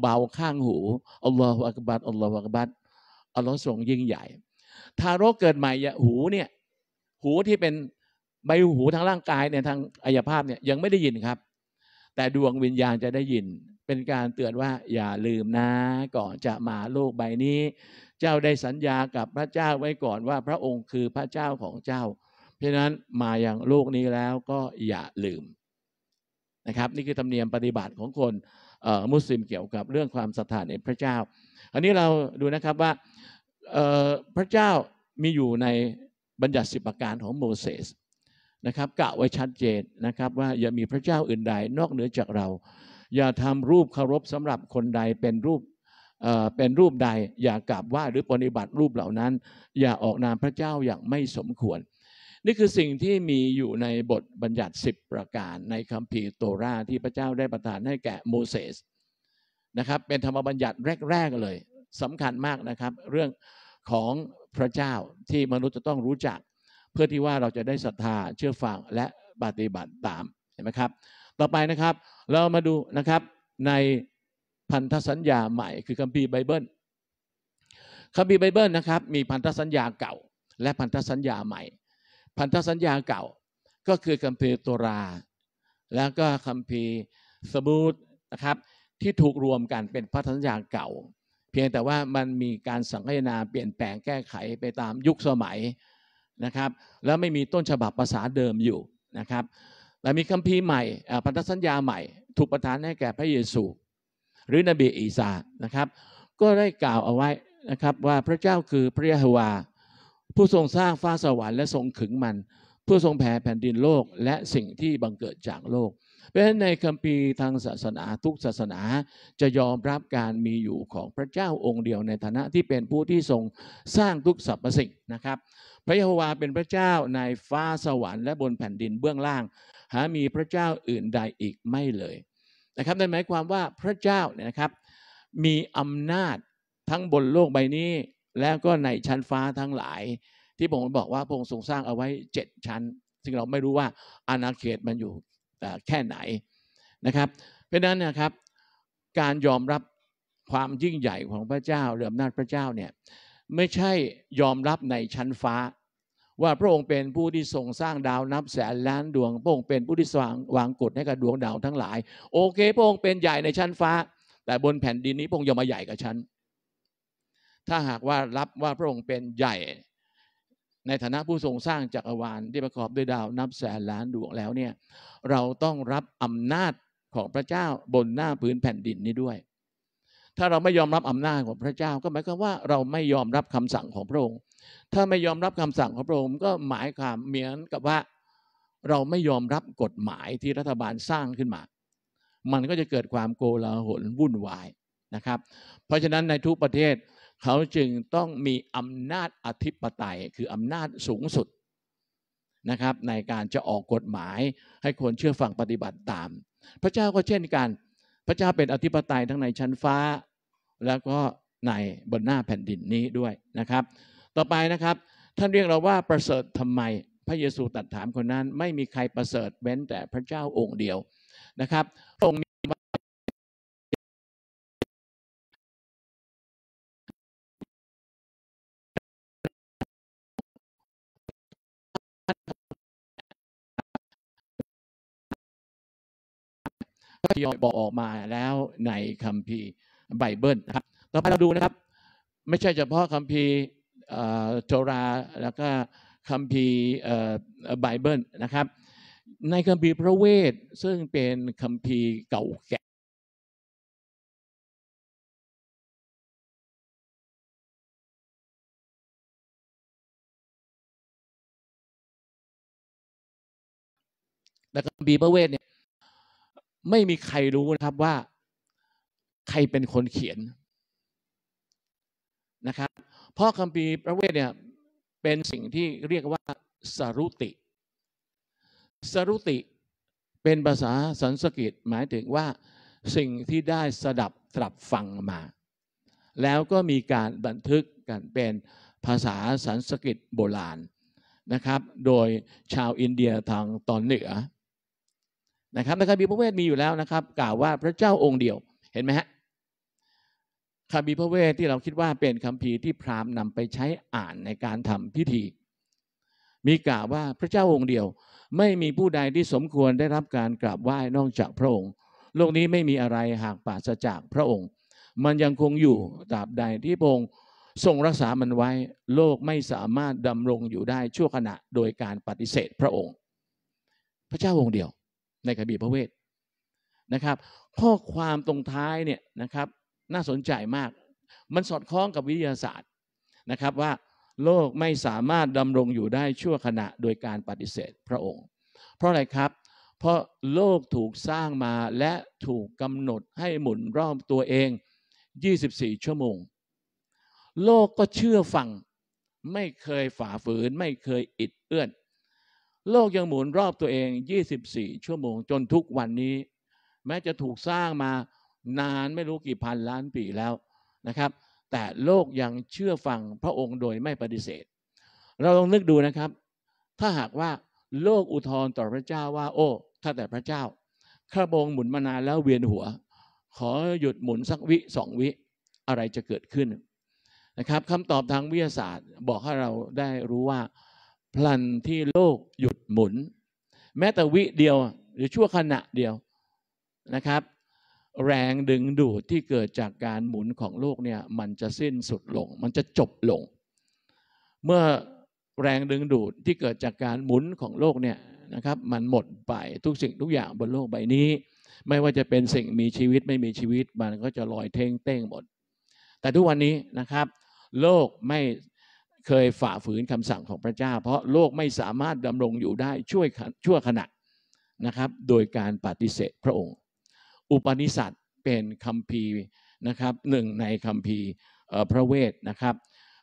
Speaker 1: เบาๆ ข้างหูอัลลอฮฺอักบัดอัลลอฮฺอักบัดอัลลอฮฺทรงยิ่งใหญ่ ทารกเกิดใหม่หูเนี่ยหูที่เป็นใบหูทางร่างกายเนี่ยทางอายภาพเนี่ยยังไม่ได้ยินครับ แต่ดวงวิญญาณจะได้ยินเป็นการเตือนว่าอย่าลืมนะ ก่อนจะมาโลกใบนี้ เจ้าได้สัญญากับพระเจ้าไว้ก่อนว่าพระองค์คือพระเจ้าของเจ้า เพราะนั้นมาอย่างโลกนี้แล้วก็อย่าลืมนะครับนี่คือธรรมเนียมปฏิบัติของคนมุสลิมเกี่ยวกับเรื่องความศรัทธาในพระเจ้าอันนี้เราดูนะครับว่าพระเจ้ามีอยู่ในบัญญัติสิบประการของโมเสสนะครับกะไว้ชัดเจนนะครับ ว่าอย่ามีพระเจ้าอื่นใดนอกเหนือจากเราอย่าทำรูปเคารพสำหรับคนใดเป็นรูปเป็นรูปใด อย่ากราบไหว้หรือปฏิบัติรูปเหล่านั้น อย่าออกนามพระเจ้าอย่างไม่สมควร นี่คือสิ่งที่มีอยู่ในบทบัญญัติ10ประการ ในคัมภีร์โตราที่พระเจ้าได้ประทานให้แก่โมเสสนะครับ เป็นธรรมบัญญัติแรกๆเลยสำคัญมากนะครับ เรื่องของพระเจ้าที่มนุษย์จะต้องรู้จัก เพื่อที่ว่าเราจะได้ศรัทธาเชื่อฟังและปฏิบัติตามเห็นไหมครับต่อไปนะครับเรามาดูนะครับในพันธสัญญาใหม่คือคัมภีร์ไบเบิลคัมภีร์ไบเบิลนะครับ มีพันธสัญญาเก่า และพันธสัญญาใหม่ พันธสัญญาเก่าก็คือคัมภีร์ตัวรา แล้วก็คัมภีร์สมูทนะครับ ที่ถูกรวมกันเป็นพันธสัญญาเก่า เพียงแต่ว่ามันมีการสังคายนาเปลี่ยนแปลงแก้ไขไปตามยุคสมัยนะครับ แล้วไม่มีต้นฉบับภาษาเดิมอยู่นะครับแต่มีคัมภีร์ใหม่พันธสัญญาใหม่ถูกประทานให้แก่พระเยซู หรือนบีอีสานะครับ ก็ได้กล่าวเอาไว้นะครับว่าพระเจ้าคือพระยะฮวา ผู้ทรงสร้างฟ้าสวรรค์และทรงขึงมัน ผู้ทรงแผ่แผ่นดินโลกและสิ่งที่บังเกิดจากโลก เพราะฉะนั้นในคัมภีร์ทางศาสนาทุกศาสนาจะยอมรับการมีอยู่ของพระเจ้าองค์เดียวในฐานะที่เป็นผู้ที่ทรงสร้างทุกสรรพสิ่งนะครับ พระยะฮวาเป็นพระเจ้าในฟ้าสวรรค์และบนแผ่นดินเบื้องล่างหามีพระเจ้าอื่นใดอีกไม่เลยนะครับ นั่นหมายความว่าพระเจ้าเนี่ยนะครับมีอำนาจทั้งบนโลกใบนี้ แล้วก็ในชั้นฟ้าทั้งหลาย ที่ผมบอกว่าพระองค์ทรงสร้างเอาไว้เจ็ดชั้น ซึ่งเราไม่รู้ว่าอาณาเขตมันอยู่แค่ไหนนะครับ เพราะนั้นนะครับการยอมรับความยิ่งใหญ่ของพระเจ้าเรืออำนาจพระเจ้าเนี่ยไม่ใช่ยอมรับในชั้นฟ้าว่าพระองค์เป็นผู้ที่ทรงสร้างดาวนับแสนล้านดวงพระองค์เป็นผู้ที่สวางวางกฎให้กับดวงดาวทั้งหลาย โอเค พระองค์เป็นใหญ่ในชั้นฟ้า แต่บนแผ่นดินนี้พระองค์ยังมาใหญ่กับฉันถ้าหากว่ารับว่าพระองค์เป็นใหญ่ ในฐานะผู้ทรงสร้างจักรวาลที่ประกอบด้วยดาวนับแสนล้านดวงแล้วเนี่ยเราต้องรับอำนาจของพระเจ้าบนหน้าพื้นแผ่นดินนี้ด้วย ถ้าเราไม่ยอมรับอำนาจของพระเจ้าก็หมายความว่า เราไม่ยอมรับคำสั่งของพระองค์ถ้าไม่ยอมรับคำสั่งของพระองค์ก็หมายความเหมือนกับว่าเราไม่ยอมรับกฎหมายที่รัฐบาลสร้างขึ้นมา มันก็จะเกิดความโกลาหลวุ่นวายนะครับ เพราะฉะนั้นในทุกประเทศเขาจึงต้องมีอำนาจอธิปไตย คืออำนาจสูงสุดนะครับ ในการจะออกกฎหมายให้คนเชื่อฟังปฏิบัติตาม พระเจ้าก็เช่นกัน พระเจ้าเป็นอธิปไตยทั้งในชั้นฟ้า แล้วก็ในบนหน้าแผ่นดินนี้ด้วยนะครับต่อไปนะครับ ท่านเรียกเราว่าประเสริฐทำไม พระเยซูตัดถามคนนั้น ไม่มีใครประเสริฐเว้นแต่พระเจ้าองค์เดียวนะครับองค์มีก็ทยอยบอกออกมาแล้วในคัมภีร์ไบเบิลนะครับ ต่อไปเราดูนะครับ ไม่ใช่เฉพาะคัมภีร์โทราแล้วก็คัมภีร์ไบเบิลนะครับ ในคัมภีร์พระเวท
Speaker 2: ซ
Speaker 3: ึ่งเป็นคัมภีร์เก่าแก่และคัมภีร์พระเวทเนี่ย
Speaker 1: ไม่มีใครรู้นะครับว่าใครเป็นคนเขียนนะครับเพราะคำพีพระเวทเนี่ยเป็นสิ่งที่เรียกว่าสรุติ สรุติเป็นภาษาสันสกฤตหมายถึงว่าสิ่งที่ได้สดับตรับฟังมา แล้วก็มีการบันทึกกันเป็นภาษาสันสกฤตโบราณนะครับโดยชาวอินเดียทางตอนเหนือนะครับในคัมภีร์พระเวทมีอยู่แล้วนะครับกล่าวว่าพระเจ้าองค์เดียวเห็นไหมฮะคำพีพระเวทที่เราคิดว่าเป็นคำพีที่พราหมณ์นำไปใช้อ่านในการทำพิธี มีกล่าวว่าพระเจ้าองค์เดียวไม่มีผู้ใดที่สมควรได้รับการกราบไหว้นอกจากพระองค์ โลกนี้ไม่มีอะไรหากปราศจากพระองค์ มันยังคงอยู่ตราบใดที่พระองค์ทรงรักษามันไว้โลกไม่สามารถดำรงอยู่ได้ชั่วขณะโดยการปฏิเสธพระองค์ พระเจ้าองค์เดียวในคำพีพระเวทนะครับข้อความตรงท้ายเนี่ยนะครับน่าสนใจมาก มันสอดคล้องกับวิทยาศาสตร์นะครับว่าโลกไม่สามารถดำรงอยู่ได้ชั่วขณะโดยการปฏิเสธพระองค์ เพราะอะไรครับ เพราะโลกถูกสร้างมาและถูกกำหนดให้หมุนรอบตัวเอง 24 ชั่วโมง โลกก็เชื่อฟัง ไม่เคยฝ่าฝืน ไม่เคยอิดเอื้อน โลกยังหมุนรอบตัวเอง 24 ชั่วโมงจนทุกวันนี้ แม้จะถูกสร้างมานานไม่รู้กี่พันล้านปีแล้วนะครับ แต่โลกยังเชื่อฟังพระองค์โดยไม่ปฏิเสธ เราลองนึกดูนะครับ ถ้าหากว่าโลกอุทธรต่อพระเจ้าว่า โอ้ถ้าแต่พระเจ้า ข้าบงหมุนมานานแล้วเวียนหัว ขอหยุดหมุนสักวิ สองวิอะไรจะเกิดขึ้นนะครับคำตอบทางวิทยาศาสตร์ บอกให้เราได้รู้ว่า พลันที่โลกหยุดหมุน แม้แต่วิเดียวหรือชั่วขณะเดียวนะครับแรงดึงดูดที่เกิดจากการหมุนของโลกเนี่ยมันจะสิ้นสุดลง มันจะจบลง เมื่อแรงดึงดูดที่เกิดจากการหมุนของโลกเนี่ยนะครับมันหมดไปทุกสิ่งทุกอย่างบนโลกใบนี้ ไม่ว่าจะเป็นสิ่งมีชีวิตไม่มีชีวิตมันก็จะลอยเท่งเต้งหมดแต่ทุกวันนี้นะครับ โลกไม่เคยฝ่าฝืนคำสั่งของพระเจ้า เพราะโลกไม่สามารถดำรงอยู่ได้ช่วยชั่วขณะนะครับโดยการปฏิเสธพระองค์อุปนิสัตเป็นคำพีนะครับหนึ่งในคำพีพระเวทนะครับ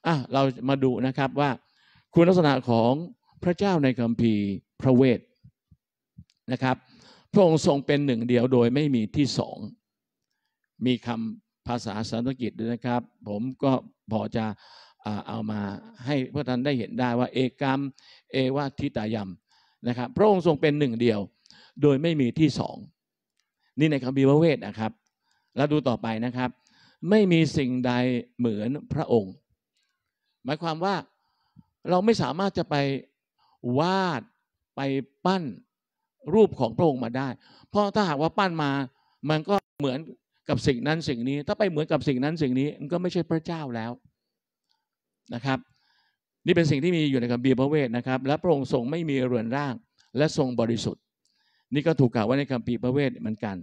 Speaker 1: อ่ะเรามาดูนะครับว่าคุณลักษณะของพระเจ้าในคำพีพระเวทนะครับพระองค์ทรงเป็นหนึ่งเดียวโดยไม่มีที่สองมีคำภาษาสันสกฤตด้วยนะครับ ผมก็พอจะเอามาให้พระท่านได้เห็นได้ว่าเอกามเอวาทิตายมนะครับพระองค์ทรงเป็นหนึ่งเดียวโดยไม่มีที่สองนี่ในคำบีบพระเวทนะครับเราดูต่อไปนะครับ ไม่มีสิ่งใดเหมือนพระองค์ หมายความว่าเราไม่สามารถจะไปวาดไปปั้นรูปของพระองค์มาได้ เพราะถ้าหากว่าปั้นมา มันก็เหมือนกับสิ่งนั้นสิ่งนี้ ถ้าไปเหมือนกับสิ่งนั้นสิ่งนี้ มันก็ไม่ใช่พระเจ้าแล้วนะครับ นี่เป็นสิ่งที่มีอยู่ในคัมภีร์พระเวทนะครับ และพระองค์ทรงไม่มีเรือนร่าง และทรงบริสุทธิ์นี่ก็ถูกกล่าวไว้ในคำพีพระเวทเหมือนกัน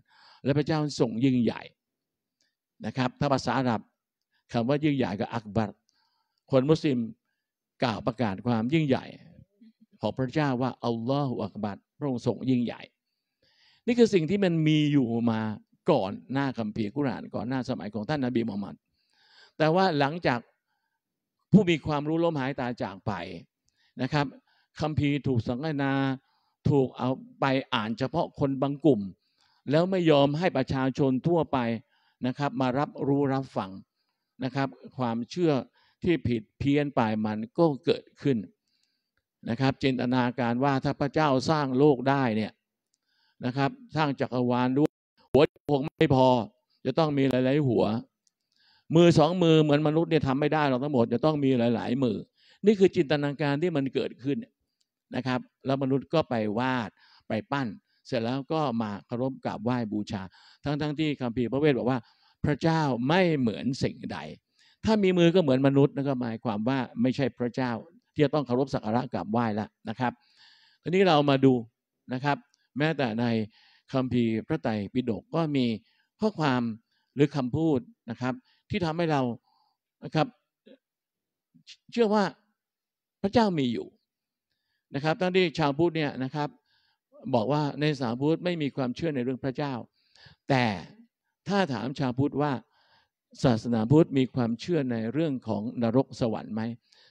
Speaker 1: และพระเจ้าทรงยิ่งใหญ่นะครับถ้าภาษาอาหรับคำว่ายิ่งใหญ่กับอักบัตคนมุสลิมกล่าวประกาศความยิ่งใหญ่ของพระเจ้าว่าอัลลอฮฺอักบัตพระองค์ทรงยิ่งใหญ่ นี่คือสิ่งที่มันมีอยู่มาก่อนหน้าคัมภีร์กุราน ก่อนหน้าสมัยของท่านนบีมุฮัมมัดแต่ว่าหลังจากผู้มีความรู้ล้มหายตาจากไปนะครับ คัมภีร์ถูกสังกนาถูกเอาไปอ่านเฉพาะคนบางกลุ่ม แล้วไม่ยอมให้ประชาชนทั่วไปนะครับ มารับรู้รับฟังนะครับ ความเชื่อที่ผิดเพี้ยนไปมันก็เกิดขึ้นนะครับ จินตนาการว่าถ้าพระเจ้าสร้างโลกได้เนี่ยนะครับ สร้างจักรวาลด้วยหัวคงไม่พอจะต้องมีหลาย ๆ หัวมือสองมือเหมือนมนุษย์เนี่ยทำไม่ได้เราทั้งหมดจะต้องมีหลาย ๆ มือ นี่คือจินตนาการที่มันเกิดขึ้นนะครับ แล้วมนุษย์ก็ไปวาดไปปั้น เสร็จแล้วก็มาเคารพกราบไหว้บูชา ทั้งๆทที่คัมภีร์พระเวทบอกว่าพระเจ้าไม่เหมือนสิ่งใดถ้ามีมือก็เหมือนมนุษย์นั่นก็หมายความว่าไม่ใช่พระเจ้าที่จะต้องเคารพสักการะกราบไหว้แล้วนะครับทีนี้เรามาดูนะครับ แม้แต่ในคัมภีร์พระไตรปิฎกก็มีข้อความหรือคำพูดนะครับ ที่ทำให้เรานะครับเชื่อว่าพระเจ้ามีอยู่นะครับทั้งที่ชาวพุทธเนี่ยนะครับ บอกว่าในสาพุทธไม่มีความเชื่อในเรื่องพระเจ้า แต่ถ้าถามชาวพุทธว่า ศาสนาพุทธมีความเชื่อในเรื่องของนรกสวรรค์ไหม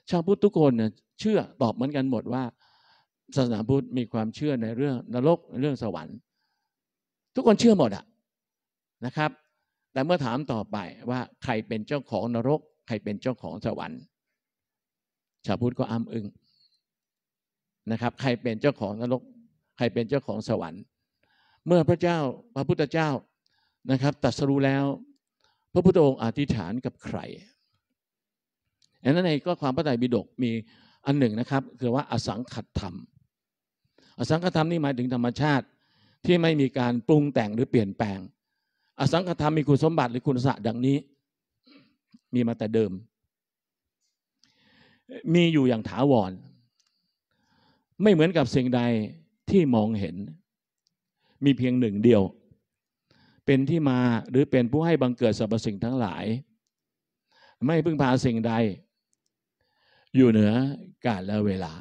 Speaker 1: ชาวพุทธทุกคนเนี่ยเชื่อตอบเหมือนกันหมดว่า ศาสนาพุทธมีความเชื่อในเรื่องนรกเรื่องสวรรค์ทุกคนเชื่อหมดอะนะครับ แต่เมื่อถามต่อไปว่าใครเป็นเจ้าของนรกใครเป็นเจ้าของสวรรค์ ชาวพุทธก็อ้ำอึง้งนะครับใครเป็นเจ้าของนรกใครเป็นเจ้าของสวรรค์ เมื่อพระเจ้าพระพุทธเจ้านะครับตัดสรู้แล้ว พระพุทธองค์อธิษฐานกับใครอันนั้นเองก็ความพระไตรปิฎกมีอันหนึ่งนะครับคือว่าอสังขตธรรม อสังขตธรรมนี่หมายถึงธรรมชาติที่ไม่มีการปรุงแต่งหรือเปลี่ยนแปลง อสังขตธรรมมีคุณสมบัติหรือคุณสะดังนี้ มีมาแต่เดิม มีอยู่อย่างถาวรไม่เหมือนกับสิ่งใดที่มองเห็น มีเพียงหนึ่งเดียว เป็นที่มาหรือเป็นผู้ให้บังเกิดสรรพสิ่งทั้งหลาย ไม่พึ่งพาสิ่งใด อยู่เหนือกาลและเวลา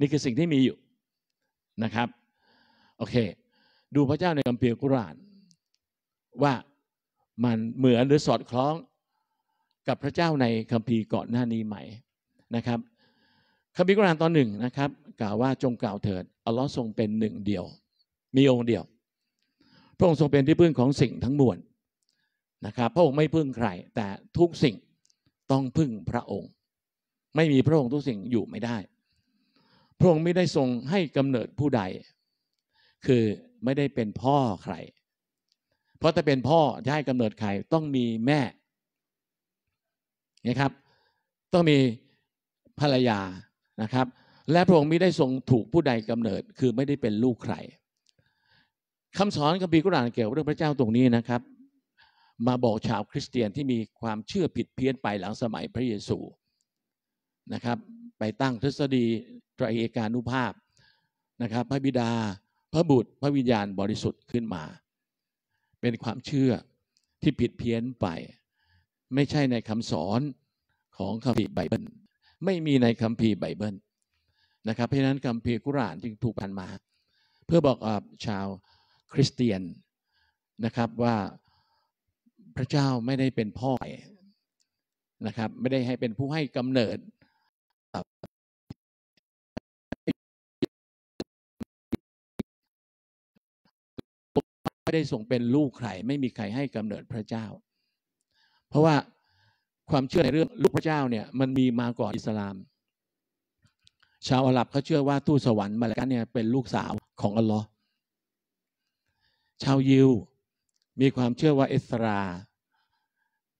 Speaker 1: นี่คือสิ่งที่มีอยู่นะครับโอเค ดูพระเจ้าในคัมภีร์กุรานว่ามันเหมือนหรือสอดคล้องกับพระเจ้าในคัมภีร์ก่อนหน้านี้ไหมนะครับคัมภีร์กุรอานตอนหนึ่งนะครับกล่าวว่าจงกล่าวเถิดอัลลอฮ์ทรงเป็นหนึ่งเดียว มีองค์เดียวพระองค์ทรงเป็นที่พึ่งของสิ่งทั้งมวลนะครับ พระองค์ไม่พึ่งใคร แต่ทุกสิ่งต้องพึ่งพระองค์ ไม่มีพระองค์ทุกสิ่งอยู่ไม่ได้ พระองค์ไม่ได้ทรงให้กำเนิดผู้ใด คือไม่ได้เป็นพ่อใคร เพราะถ้าเป็นพ่อจะให้กำเนิดใครต้องมีแม่นะครับต้องมีภรรยานะครับและพระองค์มิได้ทรงถูกผู้ใดกำเนิดคือไม่ได้เป็นลูกใคร คำสอนกับปีกุรานเกี่ยวกับเรื่องพระเจ้าตรงนี้นะครับ มาบอกชาวคริสเตียนที่มีความเชื่อผิดเพี้ยนไปหลังสมัยพระเยซูนะครับไปตั้งทฤษฎีไตรเอกานุภาพนะครับพระบิดา พระบุตรพระวิญญาณบริสุทธิ์ขึ้นมา เป็นความเชื่อที่ผิดเพี้ยนไป ไม่ใช่ในคำสอนของคัมภีร์ไบเบิลไม่มีในคัมภีร์ไบเบิลนะครับ เพราะฉะนั้นคัมภีร์กุรานจึงถูกพันมาเพื่อบอกอชาวคริสเตียนนะครับ ว่าพระเจ้าไม่ได้เป็นพ่อนะครับ ไม่ได้ให้เป็นผู้ให้กำเนิดไม่ได้ส่งเป็นลูกใคร ไม่มีใครให้กำเนิดพระเจ้า เพราะว่าความเชื่อในเรื่องลูกพระเจ้าเนี่ยมันมีมาก่อนอิสลาม ชาวอาหรับเขาเชื่อว่าทูตสวรรค์มาลวกันเนี่ยเป็นลูกสาวของอัลลอฮ์ชาวยิวมีความเชื่อว่าเอสรา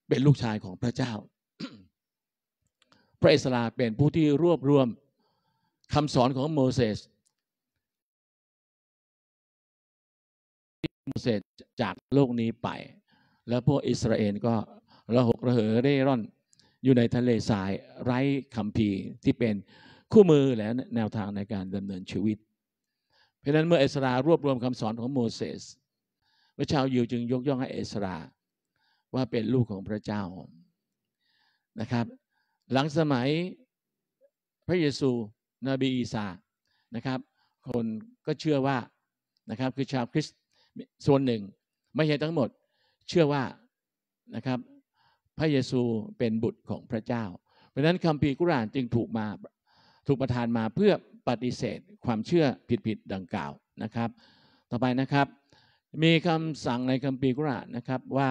Speaker 1: เป็นลูกชายของพระเจ้า พระเอสราเป็นผู้ที่รวบรวมคำสอนของโมเสสโมเสสจากโลกนี้ไป แล้วพวกอิสราเอลก็ระหกระเหอเร่ร่อนอยู่ในทะเลทรายไร้คำพีที่เป็นคู่มือและแนวทางในการดำเนินชีวิต เพราะนั้นเมื่อเอสรา รวบรวมคำสอนของโมเสสพระชาวยิวจึงยกย่องให้เอสรา ว่าเป็นลูกของพระเจ้านะครับ หลังสมัยพระเยซูนบีอีสานะครับ คนก็เชื่อว่านะครับคือชาวคริสต์ส่วนหนึ่ง ไม่ใช่ทั้งหมดเชื่อว่านะครับพระเยซูเป็นบุตรของพระเจ้า เพราะนั้นคำพีกุรานจึงถูกมาถูกประทานมาเพื่อปฏิเสธ ความเชื่อผิดๆดังกล่าวนะครับ ต่อไปนะครับมีคำสั่งในคำพีกุรานนะครับว่า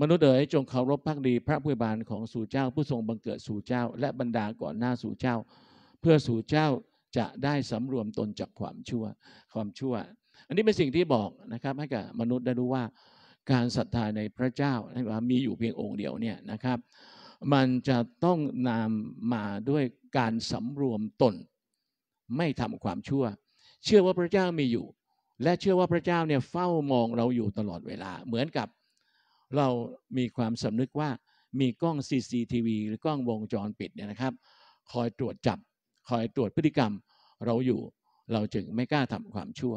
Speaker 1: มนุษย์เอ๋ยจงเคารพพักดีพระผู้บานของสู่เจ้าผู้ทรงบังเกิดสู่เจ้า และบรรดาก่อนหน้าสู่เจ้า เพื่อสู่เจ้าจะได้สำรวมตนจากความชั่วความชั่ว อันนี้เป็นสิ่งที่บอกนะครับให้กับมนุษย์ได้รู้ว่าการศรัทธาในพระเจ้าให้ว่ามีอยู่เพียงองค์เดียวเนี่ยนะครับ มันจะต้องนำมาด้วยการสำรวมตน ไม่ทำความชั่ว เชื่อว่าพระเจ้ามีอยู่ และเชื่อว่าพระเจ้าเนี่ยเฝ้ามองเราอยู่ตลอดเวลา เหมือนกับเรามีความสำนึกว่ามีกล้อง CCTV หรือกล้องวงจรปิดเนี่ยนะครับ คอยตรวจจับ คอยตรวจพฤติกรรมเราอยู่ เราจึงไม่กล้าทำความชั่ว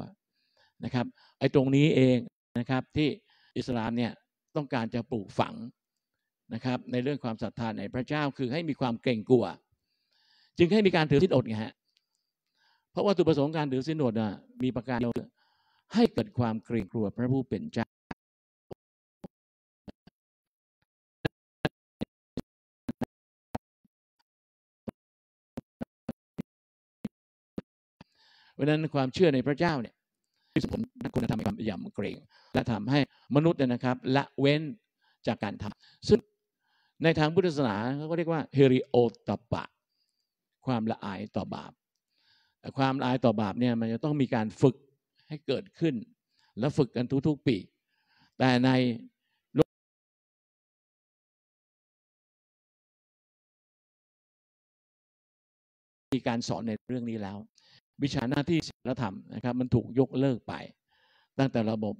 Speaker 1: นะครับ ไอ้ตรงนี้เองนะครับที่อิสลามเนี่ยต้องการจะปลูกฝังนะครับ ในเรื่องความศรัทธาในพระเจ้าคือให้มีความเกรงกลัว จึงให้มีการถือสินอดไงฮะเพราะว่าจุดประสงค์การถือสินอดนะมีประการเดียวให้เกิ
Speaker 2: ด
Speaker 3: ความเกรงกลัวพระผู้เป็นเจ้า
Speaker 1: เพราะนั้นความเชื่อในพระเจ้าเนี่ยที่สผลคุณธรรมความยำเกรง และทำให้มนุษย์เนี่ยนะครับละเว้นจากการทำซึ่งในทางพุทธศาสนาเขาก็เรียกว่าเฮริโอตปะ ความละอายต่อบาปความละอายต่อบาปเนี่ยมันจะต้องมีการฝึกให้เกิดขึ้น และฝึกกันทุกๆปี แต่ใน
Speaker 3: มี
Speaker 2: ก
Speaker 1: ารสอนในเรื่องนี้แล้ววิชาหน้าที่ศีลธรรมนะครับ มันถูกยกเลิกไป ตั้งแต่ระบบ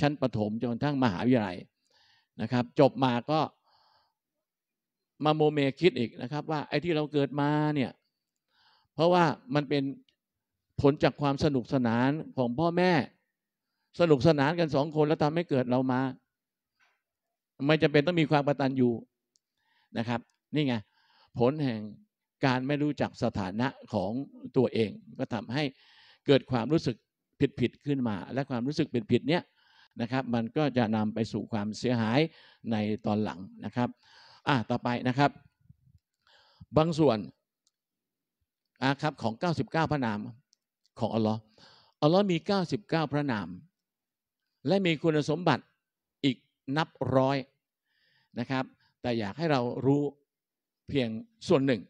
Speaker 1: ชั้นประถมจนทั้งมหาวิทยาลัยนะครับ จบมาก็มาโมเมคิดอีกนะครับ ว่าไอ้ที่เราเกิดมาเนี่ย เพราะว่ามันเป็นผลจากความสนุกสนานของพ่อแม่ สนุกสนานกันสองคนแล้วทำให้เกิดเรามา ไม่จำเป็นต้องมีความประตันอยู่นะครับ นี่ไง ผลแห่งการไม่รู้จักสถานะของตัวเอง ก็ทำให้เกิดความรู้สึกผิดผิดขึ้นมา และความรู้สึกผิดผิดเนี้ยนะครับ มันก็จะนำไปสู่ความเสียหายในตอนหลังนะครับอ่ะต่อไปนะครับ บางส่วนอาครับของ 99 พระนาม ของอัลลอฮ์อัลลอฮ์มี 99 พระนาม และมีคุณสมบัติอีกนับร้อยนะครับ แต่อยากให้เรารู้เพียงส่วนหนึ่ง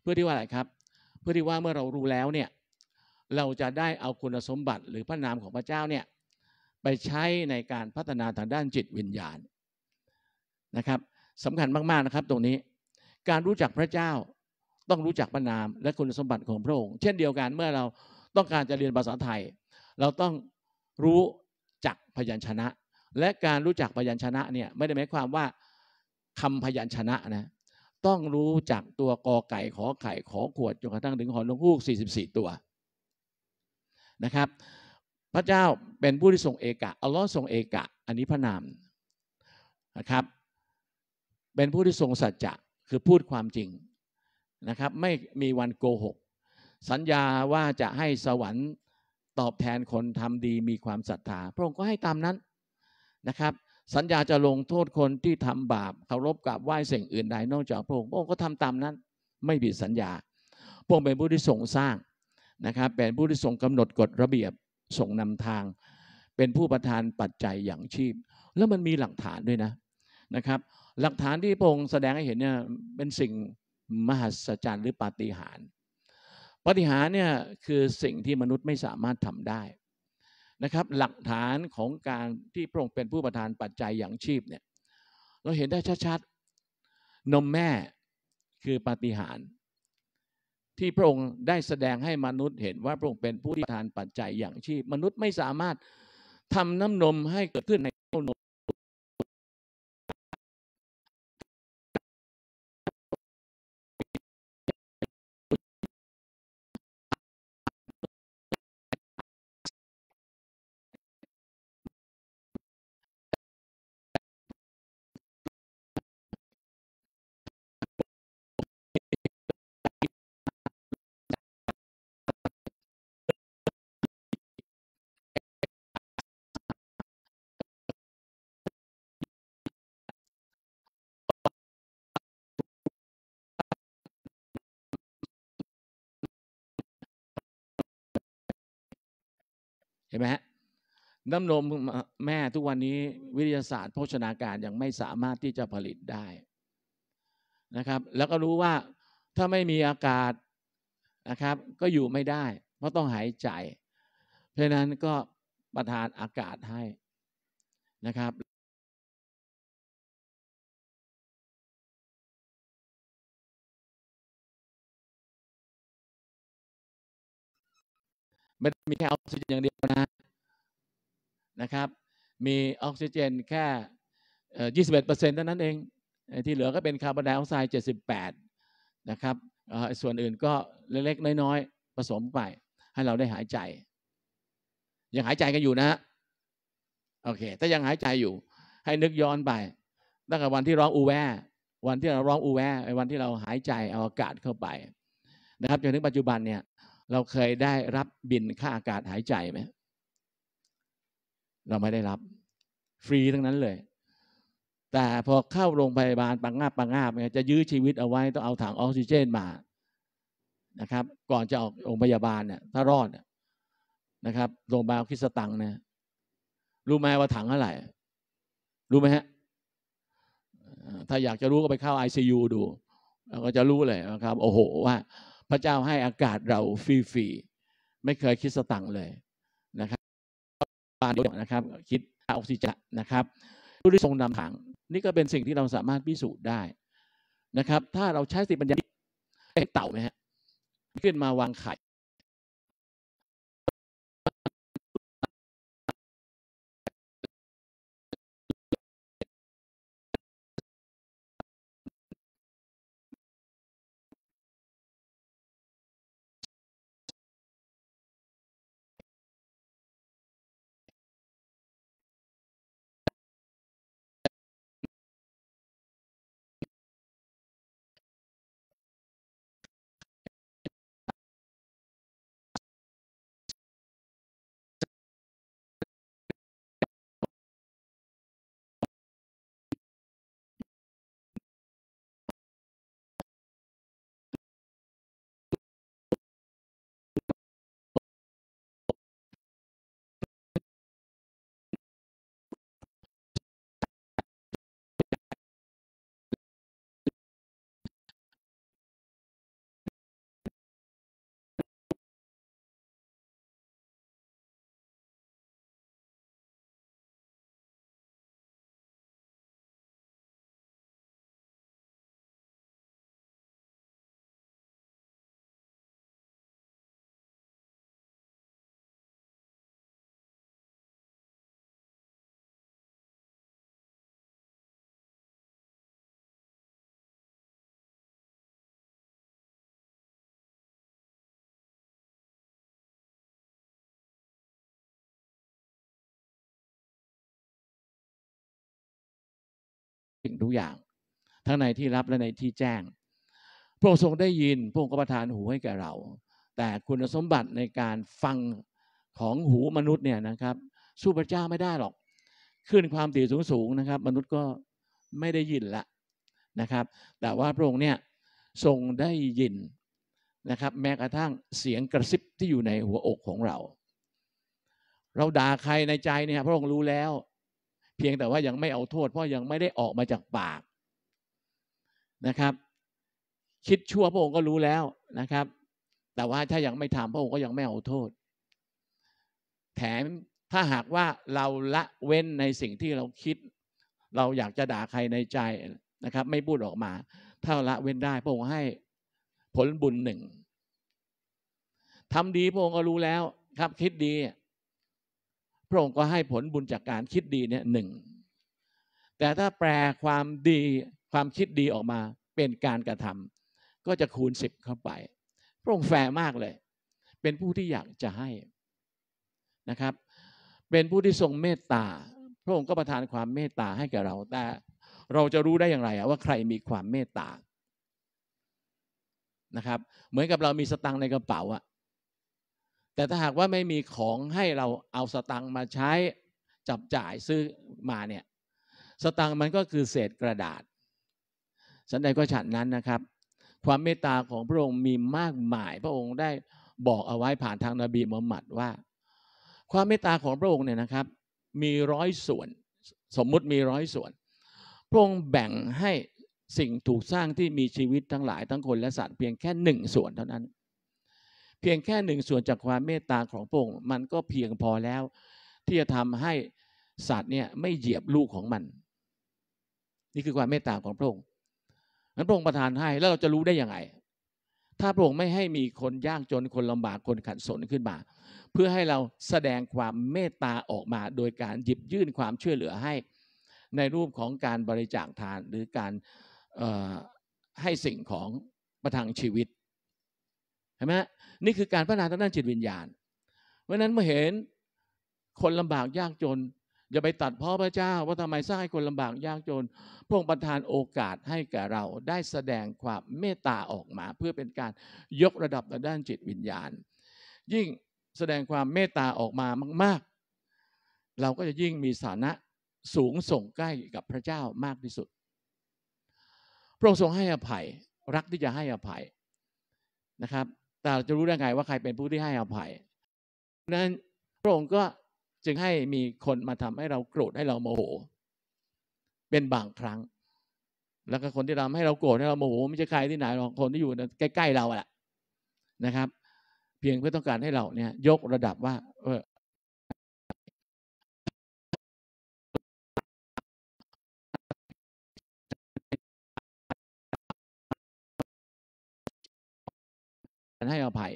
Speaker 1: เพื่อที่ว่าอะไรครับ เพื่อที่ว่าเมื่อเรารู้แล้วเนี่ยเราจะได้เอาคุณสมบัติหรือพระนามของพระเจ้าเนี่ยไปใช้ในการพัฒนาทางด้านจิตวิญญาณนะครับสำคัญมากๆนะครับตรงนี้การรู้จักพระเจ้า ต้องรู้จักพระนามและคุณสมบัติของพระองค์เช่นเดียวกันเมื่อเราต้องการจะเรียนภาษาไทย เราต้องรู้จักพยัญชนะ และการรู้จักพยัญชนะเนี่ยไม่ได้หมายความว่าคำพยัญชนะนะต้องรู้จักตัวกอไก่ขอไข่ขอขวดจนกระทั่งถึงหอนลงฮูก 44 ตัวนะครับ พระเจ้าเป็นผู้ที่ทรงเอกะ อัลลอฮ์ทรงเอกะ อันนี้พระนามนะครับ เป็นผู้ที่ทรงสัจจะ คือพูดความจริงนะครับ ไม่มีวันโกหก สัญญาว่าจะให้สวรรค์ตอบแทนคนทำดีมีความศรัทธา พระองค์ก็ให้ตามนั้นนะครับสัญญาจะลงโทษคนที่ทำบาปเคารพกราบไหว้สิ่งอื่นใดนอกจากพระองค์พระองค์ก็ทำตามนั้นไม่ผิดสัญญา พระองค์เป็นผู้ที่ทรงสร้างนะครับเป็นผู้ที่ทรงกำหนดกฎระเบียบทรงนำทาง เป็นผู้ประทานปัจจัยอย่างชีพ แล้วมันมีหลักฐานด้วยนะนะครับ หลักฐานที่พระองค์แสดงให้เห็นเนี่ยเป็นสิ่งมหัศจรรย์หรือปาฏิหาริย์ปาฏิหาริย์เนี่ยคือสิ่งที่มนุษย์ไม่สามารถทำได้นะครับหลักฐานของการที่พระองค์เป็นผู้ประทานปัจจัยอย่างชีพเนี่ยเราเห็นได้ชัดๆนมแม่คือปาฏิหาริย์ที่พระองค์ได้แสดงให้มนุษย์เห็นว่าพระองค์เป็นผู้ที่ประทานปัจจัยอย่างชีพ มนุษย์ไม่สามารถทำน้ำนมให้เกิดขึ้นในเต้านมเห็นไหมฮะน้ำนมแม่ทุกวันนี้ วิทยาศาสตร์โภชนาการยังไม่สามารถที่จะผลิตได้นะครับ แล้วก็รู้ว่าถ้าไม่มีอากาศนะครับ ก็อยู่ไม่ได้ เพราะต้องหายใจ เพราะนั้นก็ประทานอากาศให้นะครับไม่ได้มีแค่ออกซิเจนอย่างเดียวนะนะครับ มีออกซิเจนแค่ยี่สิบเอ็ดเปอร์เซ็นต์เท่านั้นเอง ที่เหลือก็เป็นคาร์บอนไดออกไซด์เจ็ดสิบแปดนะครับ ส่วนอื่นก็เล็กๆน้อยๆ ผสมไป ให้เราได้หายใจยังหายใจกันอยู่นะโอเค ถ้ายังหายใจอยู่ ให้นึกย้อนไปตั้งแต่วันที่ร้อง อูแววันที่เราร้อง อูแววันที่เราหายใจ เอาอากาศเข้าไปนะครับจนถึงปัจจุบันเนี่ยเราเคยได้รับบินค่าอากาศหายใจไหมเราไม่ได้รับฟรีทั้งนั้นเลย แต่พอเข้าโรงพยาบาลปังงาบปังงาบจะยื้อชีวิตเอาไว้ ต้องเอาถังออกซิเจนมานะครับ ก่อนจะออกโรงพยาบาลเนี่ยถ้ารอดนะครับโรงพยาบาลคิดสตังค์นะรู้ไหมว่าถังเท่าไหร่รู้ไหมฮะ ถ้าอยากจะรู้ก็ไปเข้า ICU ดูล้วก็จะรู้เลยนะครับ โอ้โห ว่าพระเจ้าให้อากาศเราฟรี ๆ ไม่เคยคิดสตังค์เลยนะครับบานยนะครับ คิดออกซิเจนนะครับ ผู้ที่ทรงนำทางนี่ก็เป็นสิ่งที่เราสามารถพิสูจน์ได้นะครับ ถ้าเราใช้สติปัญญาเเต่าไหมฮะขึ้น
Speaker 3: มาวางไข่สิ่งทุกอย่าง
Speaker 1: ทั้งในที่รับและในที่แจ้งพระองค์ทรงได้ยินพระองค์ก็ประทานหูให้แก่เรา แต่คุณสมบัติในการฟังของหูมนุษย์เนี่ยนะครับ สู้พระเจ้าไม่ได้หรอกขึ้นความตีงสูงๆนะครับ มนุษย์ก็ไม่ได้ยินละนะครับ แต่ว่าพระองค์เนี่ยทรงได้ยินนะครับ แม้กระทั่งเสียงกระซิบที่อยู่ในหัวอกของเรา เราด่าใครในใจเนี่ยพระองค์รู้แล้วเพียงแต่ว่ายังไม่เอาโทษ เพราะยังไม่ได้ออกมาจากปากนะครับ คิดชั่วพระองค์ก็รู้แล้วนะครับ แต่ว่าถ้ายังไม่ทำพระองค์ก็ยังไม่เอาโทษ แถมถ้าหากว่าเราละเว้นในสิ่งที่เราคิด เราอยากจะด่าใครในใจนะครับ ไม่พูดออกมา ถ้าละเว้นได้พระองค์ให้ผลบุญหนึ่งทำดีพระองค์ก็รู้แล้วครับคิดดีพระองค์ก็ให้ผลบุญจากการคิดดีเนี่ยหนึ่งแต่ถ้าแปลความดีความคิดดีออกมาเป็นการกระทำ ก็จะคูณสิบเข้าไป พระองค์แฝงมากเลย เป็นผู้ที่อยากจะให้นะครับ เป็นผู้ที่ทรงเมตตาพระองค์ก็ประทานความเมตตาให้แก่เรา แต่เราจะรู้ได้อย่างไรว่าใครมีความเมตตานะครับเหมือนกับเรามีสตังในกระเป๋าอะแต่ถ้าหากว่าไม่มีของให้เราเอาสตังมาใช้จับจ่ายซื้อมาเนี่ยสตังมันก็คือเศษกระดาษสันใดก็ฉันนั้นนะครับ ความเมตตาของพระองค์มีมากมายพระองค์ได้บอกเอาไว้ผ่านทางนาบีมุฮัมมัดว่า ความเมตตาของพระองค์เนี่ยนะครับ มีร้อยส่วนสมมุติมีร้อยส่วน พระองค์แบ่งให้สิ่งถูกสร้างที่มีชีวิตทั้งหลายทั้งคน และสัตว์เพียงแค่หนึ่งส่วนเท่านั้นเพียงแค่หนึ่งส่วนจากความเมตตาของพระองค์มันก็เพียงพอแล้วที่จะทำให้สัตว์เนี่ยไม่เหยียบลูกของมัน นี่คือความเมตตาของพระองค์นั้นพระองค์ประทานให้แล้วเราจะรู้ได้ยังไง ถ้าพระองค์ไม่ให้มีคนยากจนคนลำบากคนขัดสนขึ้นมา เพื่อให้เราแสดงความเมตตาออกมา โดยการหยิบยื่นความช่วยเหลือให้ในรูปของการบริจาคทาน หรือการให้สิ่งของประทังชีวิตเห็นไหมนี่คือการพัฒนาทางด้านจิตวิญญาณ เพราะนั้นเมื่อเห็นคนลำบากยากจน อย่าไปตัดพ่อพระเจ้าว่าทำไมสร้างให้คนลำบากยากจนพระองค์ประทานโอกาสให้แก่เราได้แสดงความเมตตาออกมา เพื่อเป็นการยกระดับทางด้านจิตวิญญาณ ยิ่งแสดงความเมตตาออกมามากๆ เราก็จะยิ่งมีสานะสูงส่งใกล้กับพระเจ้ามากที่สุด พระองค์ทรงให้อภัยรักที่จะให้อภัยนะครับแต่เราจะรู้ได้ไงว่าใครเป็นผู้ที่ให้อภัยนั้นพระองค์ก็จึงให้มีคนมาทำให้เราโกรธให้เราโมโห เป็นบางครั้ง แล้วก็คนที่ทำให้เราโกรธให้เราโมโหไม่ใช่ใครที่ไหนหรอกคนที่อยู่ใกล้ๆเราแหละนะครับ เพียงเพื่อต้องการให้เราเนี่ย ยกระดับว่าเออให้อภัย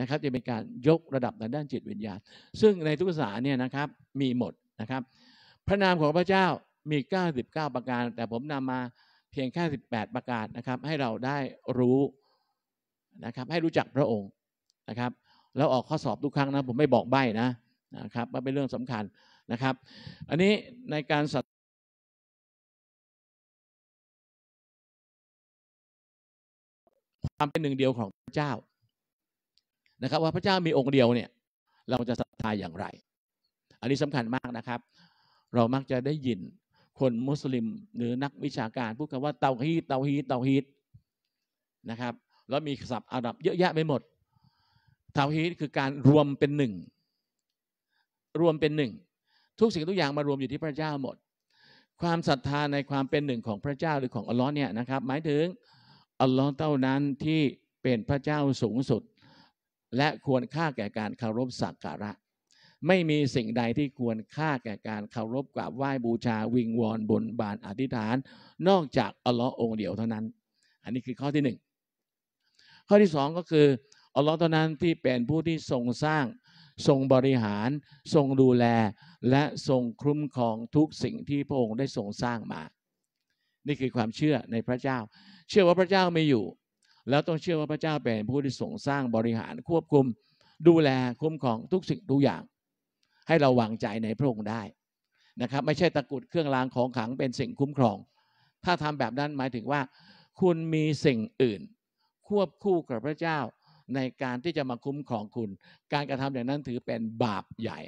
Speaker 1: นะครับ จะเป็นการยกระดับในด้านจิตวิญญาณซึ่งในทุกสาเนี่ยนะครับมีหมดนะครับ พระนามของพระเจ้ามี 99 ประการ แต่ผมนำมาเพียงแค่ 18 ประการนะครับให้เราได้รู้นะครับให้รู้จักพระองค์นะครับแล้วออกข้อสอบทุกครั้งนะผมไม่บอกใบ้นะนะครับว่าเป็นเรื่องสำคัญนะครับ อันนี้ในการ
Speaker 2: ความเป็นหนึ่งเดียวของพระเจ้า
Speaker 1: นะครับ ว่าพระเจ้ามีองค์เดียวเนี่ยเราจะศรัทธาอย่างไร อันนี้สำคัญมากนะครับ เรามักจะได้ยินคนมุสลิมหรือนักวิชาการพูดคำว่าเตาฮีเตาฮีเตาฮีนะครับแล้วมีศัพท์อาหรับเยอะแยะไปหมดเตาฮีคือการรวมเป็นหนึ่ง รวมเป็นหนึ่ง ทุกสิ่งทุกอย่างมารวมอยู่ที่พระเจ้าหมด ความศรัทธาในความเป็นหนึ่งของพระเจ้า หรือของอัลลอฮ์เนี่ยนะครับ หมายถึงอัลลอฮ์เท่านั้นที่เป็นพระเจ้าสูงสุด และควรค่าแก่การเคารพสักการะ ไม่มีสิ่งใดที่ควรค่าแก่การเคารพกราบไหว้บูชาวิงวอนบนบานอธิษฐาน นอกจากอัลลอฮ์องเดียวเท่านั้น อันนี้คือข้อที่หนึ่งข้อที่สองก็คืออัลลอฮ์เท่านั้นที่เป็นผู้ที่ทรงสร้าง ทรงบริหารทรงดูแลและทรงคุ้มครองทุกสิ่งที่พระองค์ได้ทรงสร้างมา นี่คือความเชื่อในพระเจ้าเชื่อว่าพระเจ้าไม่อยู่ แล้วต้องเชื่อว่าพระเจ้าเป็นผู้ที่ส่งสร้างบริหารควบคุมดูแลคุ้มครองทุกสิ่งทุกอย่าง ให้เราวางใจในพระองค์ได้นะครับ ไม่ใช่ตะกุดเครื่องรางของขลังเป็นสิ่งคุ้มครอง ถ้าทำแบบนั้นหมายถึงว่า คุณมีสิ่งอื่น ควบคู่กับพระเจ้าในการที่จะมาคุ้มครองคุณ การกระทำอย่างนั้นถือเป็นบาปใหญ่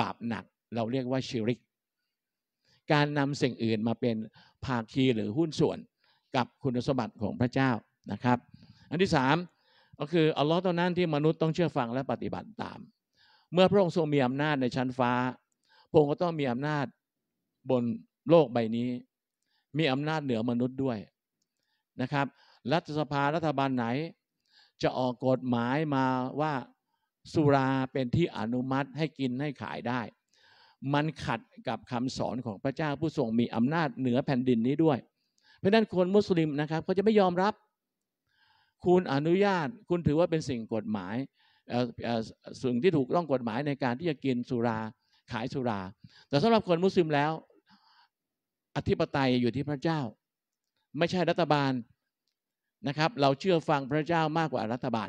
Speaker 1: บาปหนัก เราเรียกว่าชิริก การนำสิ่งอื่นมาเป็นภาคีหรือหุ้นส่วนกับคุณสมบัติของพระเจ้านะครับ อันที่สามก็คือ อัลลอฮ์เท่านั้นที่มนุษย์ต้องเชื่อฟังและปฏิบัติตาม เมื่อพระองค์ทรงมีอำนาจในชั้นฟ้าพระองค์ก็ต้องมีอำนาจบนโลกใบนี้ มีอำนาจเหนือมนุษย์ด้วยนะครับ รัฐสภารัฐบาลไหน จะออกกฎหมายมาว่าสุราเป็นที่อนุมัติให้กินให้ขายได้ มันขัดกับคำสอนของพระเจ้าผู้ทรงมีอำนาจเหนือแผ่นดินนี้ด้วยราะนั้นคนมุสลิมนะครับเขาจะไม่ยอมรับ คุณอนุญาต คุณถือว่าเป็นสิ่งกฎหมายสิ่งที่ถูกต้องกฎหมายในการที่จะกินสุราขายสุรา แต่สำหรับคนมุสลิมแล้ว อธิปไตยอยู่ที่พระเจ้า ไม่ใช่รัฐบาลนะครับ เราเชื่อฟังพระเจ้ามากกว่ารัฐบาล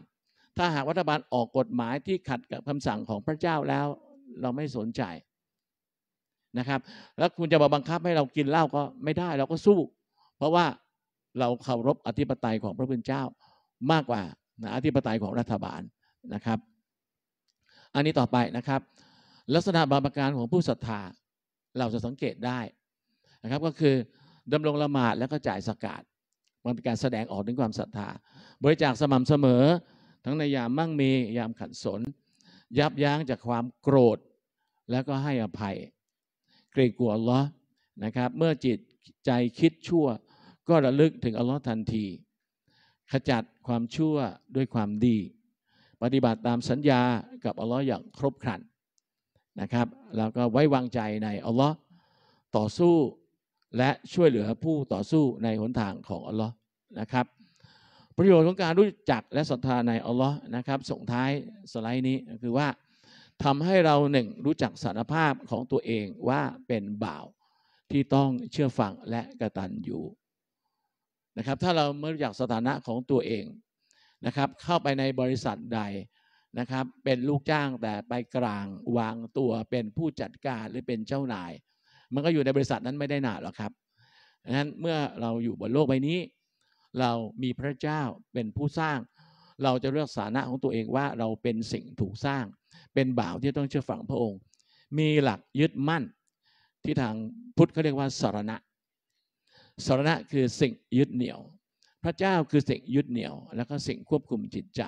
Speaker 1: ถ้าหากรัฐบาลออกกฎหมายที่ขัดกับคำสั่งของพระเจ้าแล้วเราไม่สนใจนะครับ แล้วคุณจะมาบังคับให้เรากินเหล้าก็ไม่ได้เราก็สู้เพราะว่าเราเคารพอธิปไตยของพระพุทธเจ้ามากกว่าอธิปไตยของรัฐบาลนะครับ อันนี้ต่อไปนะครับ ลักษณะบาปการของผู้ศรัทธาเราจะสังเกตได้นะครับ ก็คือดำรงละหมาดแล้วก็จ่ายสกาดมันเป็นการแสดงออกถึงความศรัทธาบริจาคสม่ำเสมอ ทั้งในยามมั่งมียามขัดสน ยับยั้งจากความโกรธ แล้วก็ให้อภัยเกรงกลัวล้อนะครับ เมื่อจิตใจคิดชั่วก็ระลึกถึงอัลลอฮ์ทันที ขจัดความชั่วด้วยความดี ปฏิบัติตามสัญญากับอัลลอฮ์อย่างครบครันนะครับ แล้วก็ไว้วางใจในอัลลอฮ์ต่อสู้และช่วยเหลือผู้ต่อสู้ในหนทางของอัลลอฮ์นะครับ ประโยชน์ของการรู้จักและศรัทธาในอัลลอฮ์นะครับส่งท้ายสไลด์นี้คือว่า ทำให้เราหนึ่งรู้จักสารภาพของตัวเองว่าเป็นบ่าว ที่ต้องเชื่อฟังและกระตันอยู่นะครับถ้าเราเมื่รู้จักสถานะของตัวเองนะครับเข้าไปในบริษัทใดนะครับเป็นลูกจ้างแต่ไปกลางวางตัวเป็นผู้จัดการหรือเป็นเจ้านาย มันก็อยู่ในบริษัทนั้นไม่ได้นาหรอกครับดังนั้นเมื่อเราอยู่บนโลกใบนี้ เรามีพระเจ้าเป็นผู้สร้าง เราจะเลือกสถานะของตัวเองว่าเราเป็นสิ่งถูกสร้าง เป็นบ่าวที่ต้องเชื่อฟังพระองค์ มีหลักยึดมั่นที่ทางพุทธเขาเรียกว่าสารณะสรณะคือสิ่งยึดเหนี่ยว พระเจ้าคือสิ่งยึดเหนี่ยวแล้วก็สิ่งควบคุมจิตใจ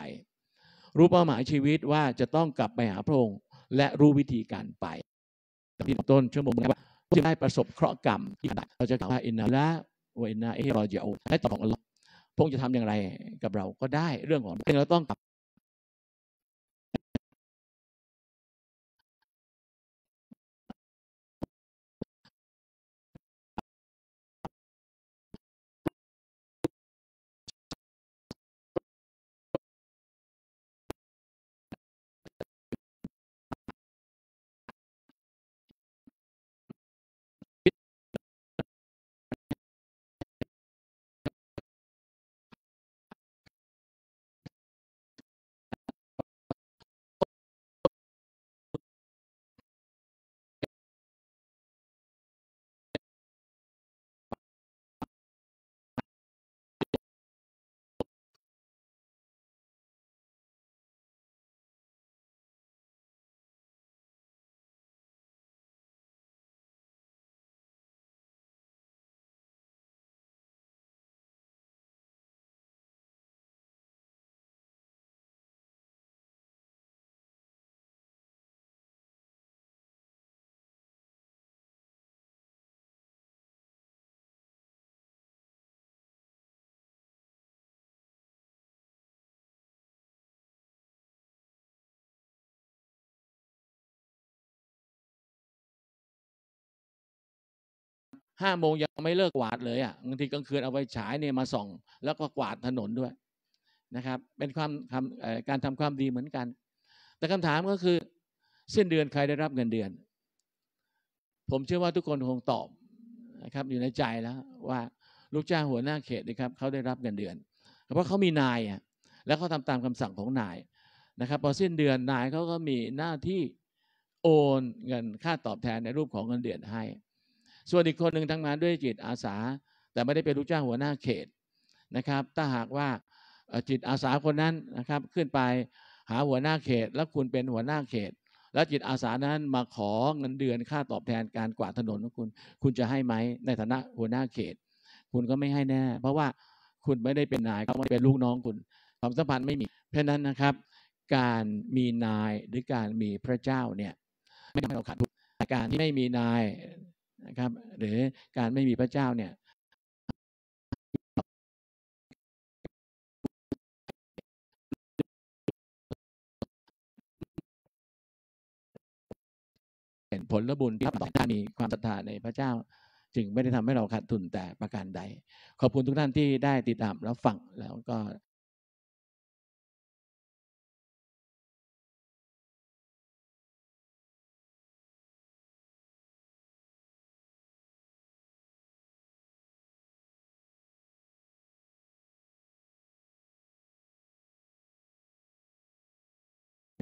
Speaker 1: รู้เป้าหมายชีวิตว่าจะต้องกลับไปหาพระองค์และรู้วิธีการไปแต่ต้นชั่วโมงว่าจะได้ประสบเคราะห์กรรมที่าดเราจะกล่าวว่าอินนาละวอินนาเอรอเจโอและต่อของอัลลอฮ์พงจะทำอย่างไรกับเราก็ได้เรื่องของเราต้องกลับห้าโมงยังไม่เลิกกวาดเลยอ่ะบางทีกลางคืนเอาไปฉายเนี่ยมาส่องแล้วก็กวาดถนนด้วยนะครับเป็นความการทำความดีเหมือนกัน แต่คำถามก็คือ สิ้นเดือนใครได้รับเงินเดือน ผมเชื่อว่าทุกคนคงตอบนะครับ อยู่ในใจแล้วว่าลูกจ้างหัวหน้าเขตนะครับเขาได้รับเงินเดือน เพราะเขามีนายอ่ะแล้วเขาทาตามคำสั่งของนายนะครับพอสิ้นเดือนนายเขาก็มีหน้าที่โอนเงินค่าตอบแทนในรูปของเงินเดือนให้ส่วนอีกคนหนึ่งทำงานด้วยจิตอาสาแต่ไม่ได้เป็นลูกจ้างหัวหน้าเขตนะครับ ถ้าหากว่าจิตอาสาคนนั้นนะครับ ขึ้นไปหาหัวหน้าเขตแล้วคุณเป็นหัวหน้าเขต แล้วจิตอาสานั้นมาขอเงินเดือนค่าตอบแทนการกวาดถนนของคุณ คุณจะให้ไหมในฐานะหัวหน้าเขต คุณก็ไม่ให้แน่ เพราะว่าคุณไม่ได้เป็นนายเขาไม่เป็นลูกน้องคุณความสัมพันธ์ไม่มีเพราะนั้นนะครับ การมีนายหรือการมีพระเจ้าเนี่ยไม่ทำให้เราขาดทุนแต่การที่ไม่มีนายนะครับ หรือการไม่มีพระเจ้าเนี่ย
Speaker 3: เห็นผลและบุญ
Speaker 2: ท
Speaker 1: ี่รต่อการมีความศรัทธาในพระเจ้า จึงไม่ได้ทำให้เราขาดทุนแต่ประการใด ขอบคุณทุกท่านที่ได้ติดตามล้วฟังแล้วก็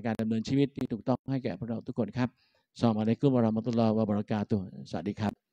Speaker 1: การดำเนินชีวิตที่ถูกต้องให้แก่พวกเราทุกคนครับสอมาไรกุมบารามีตุลาวะบรักาตุสวัสดีครับ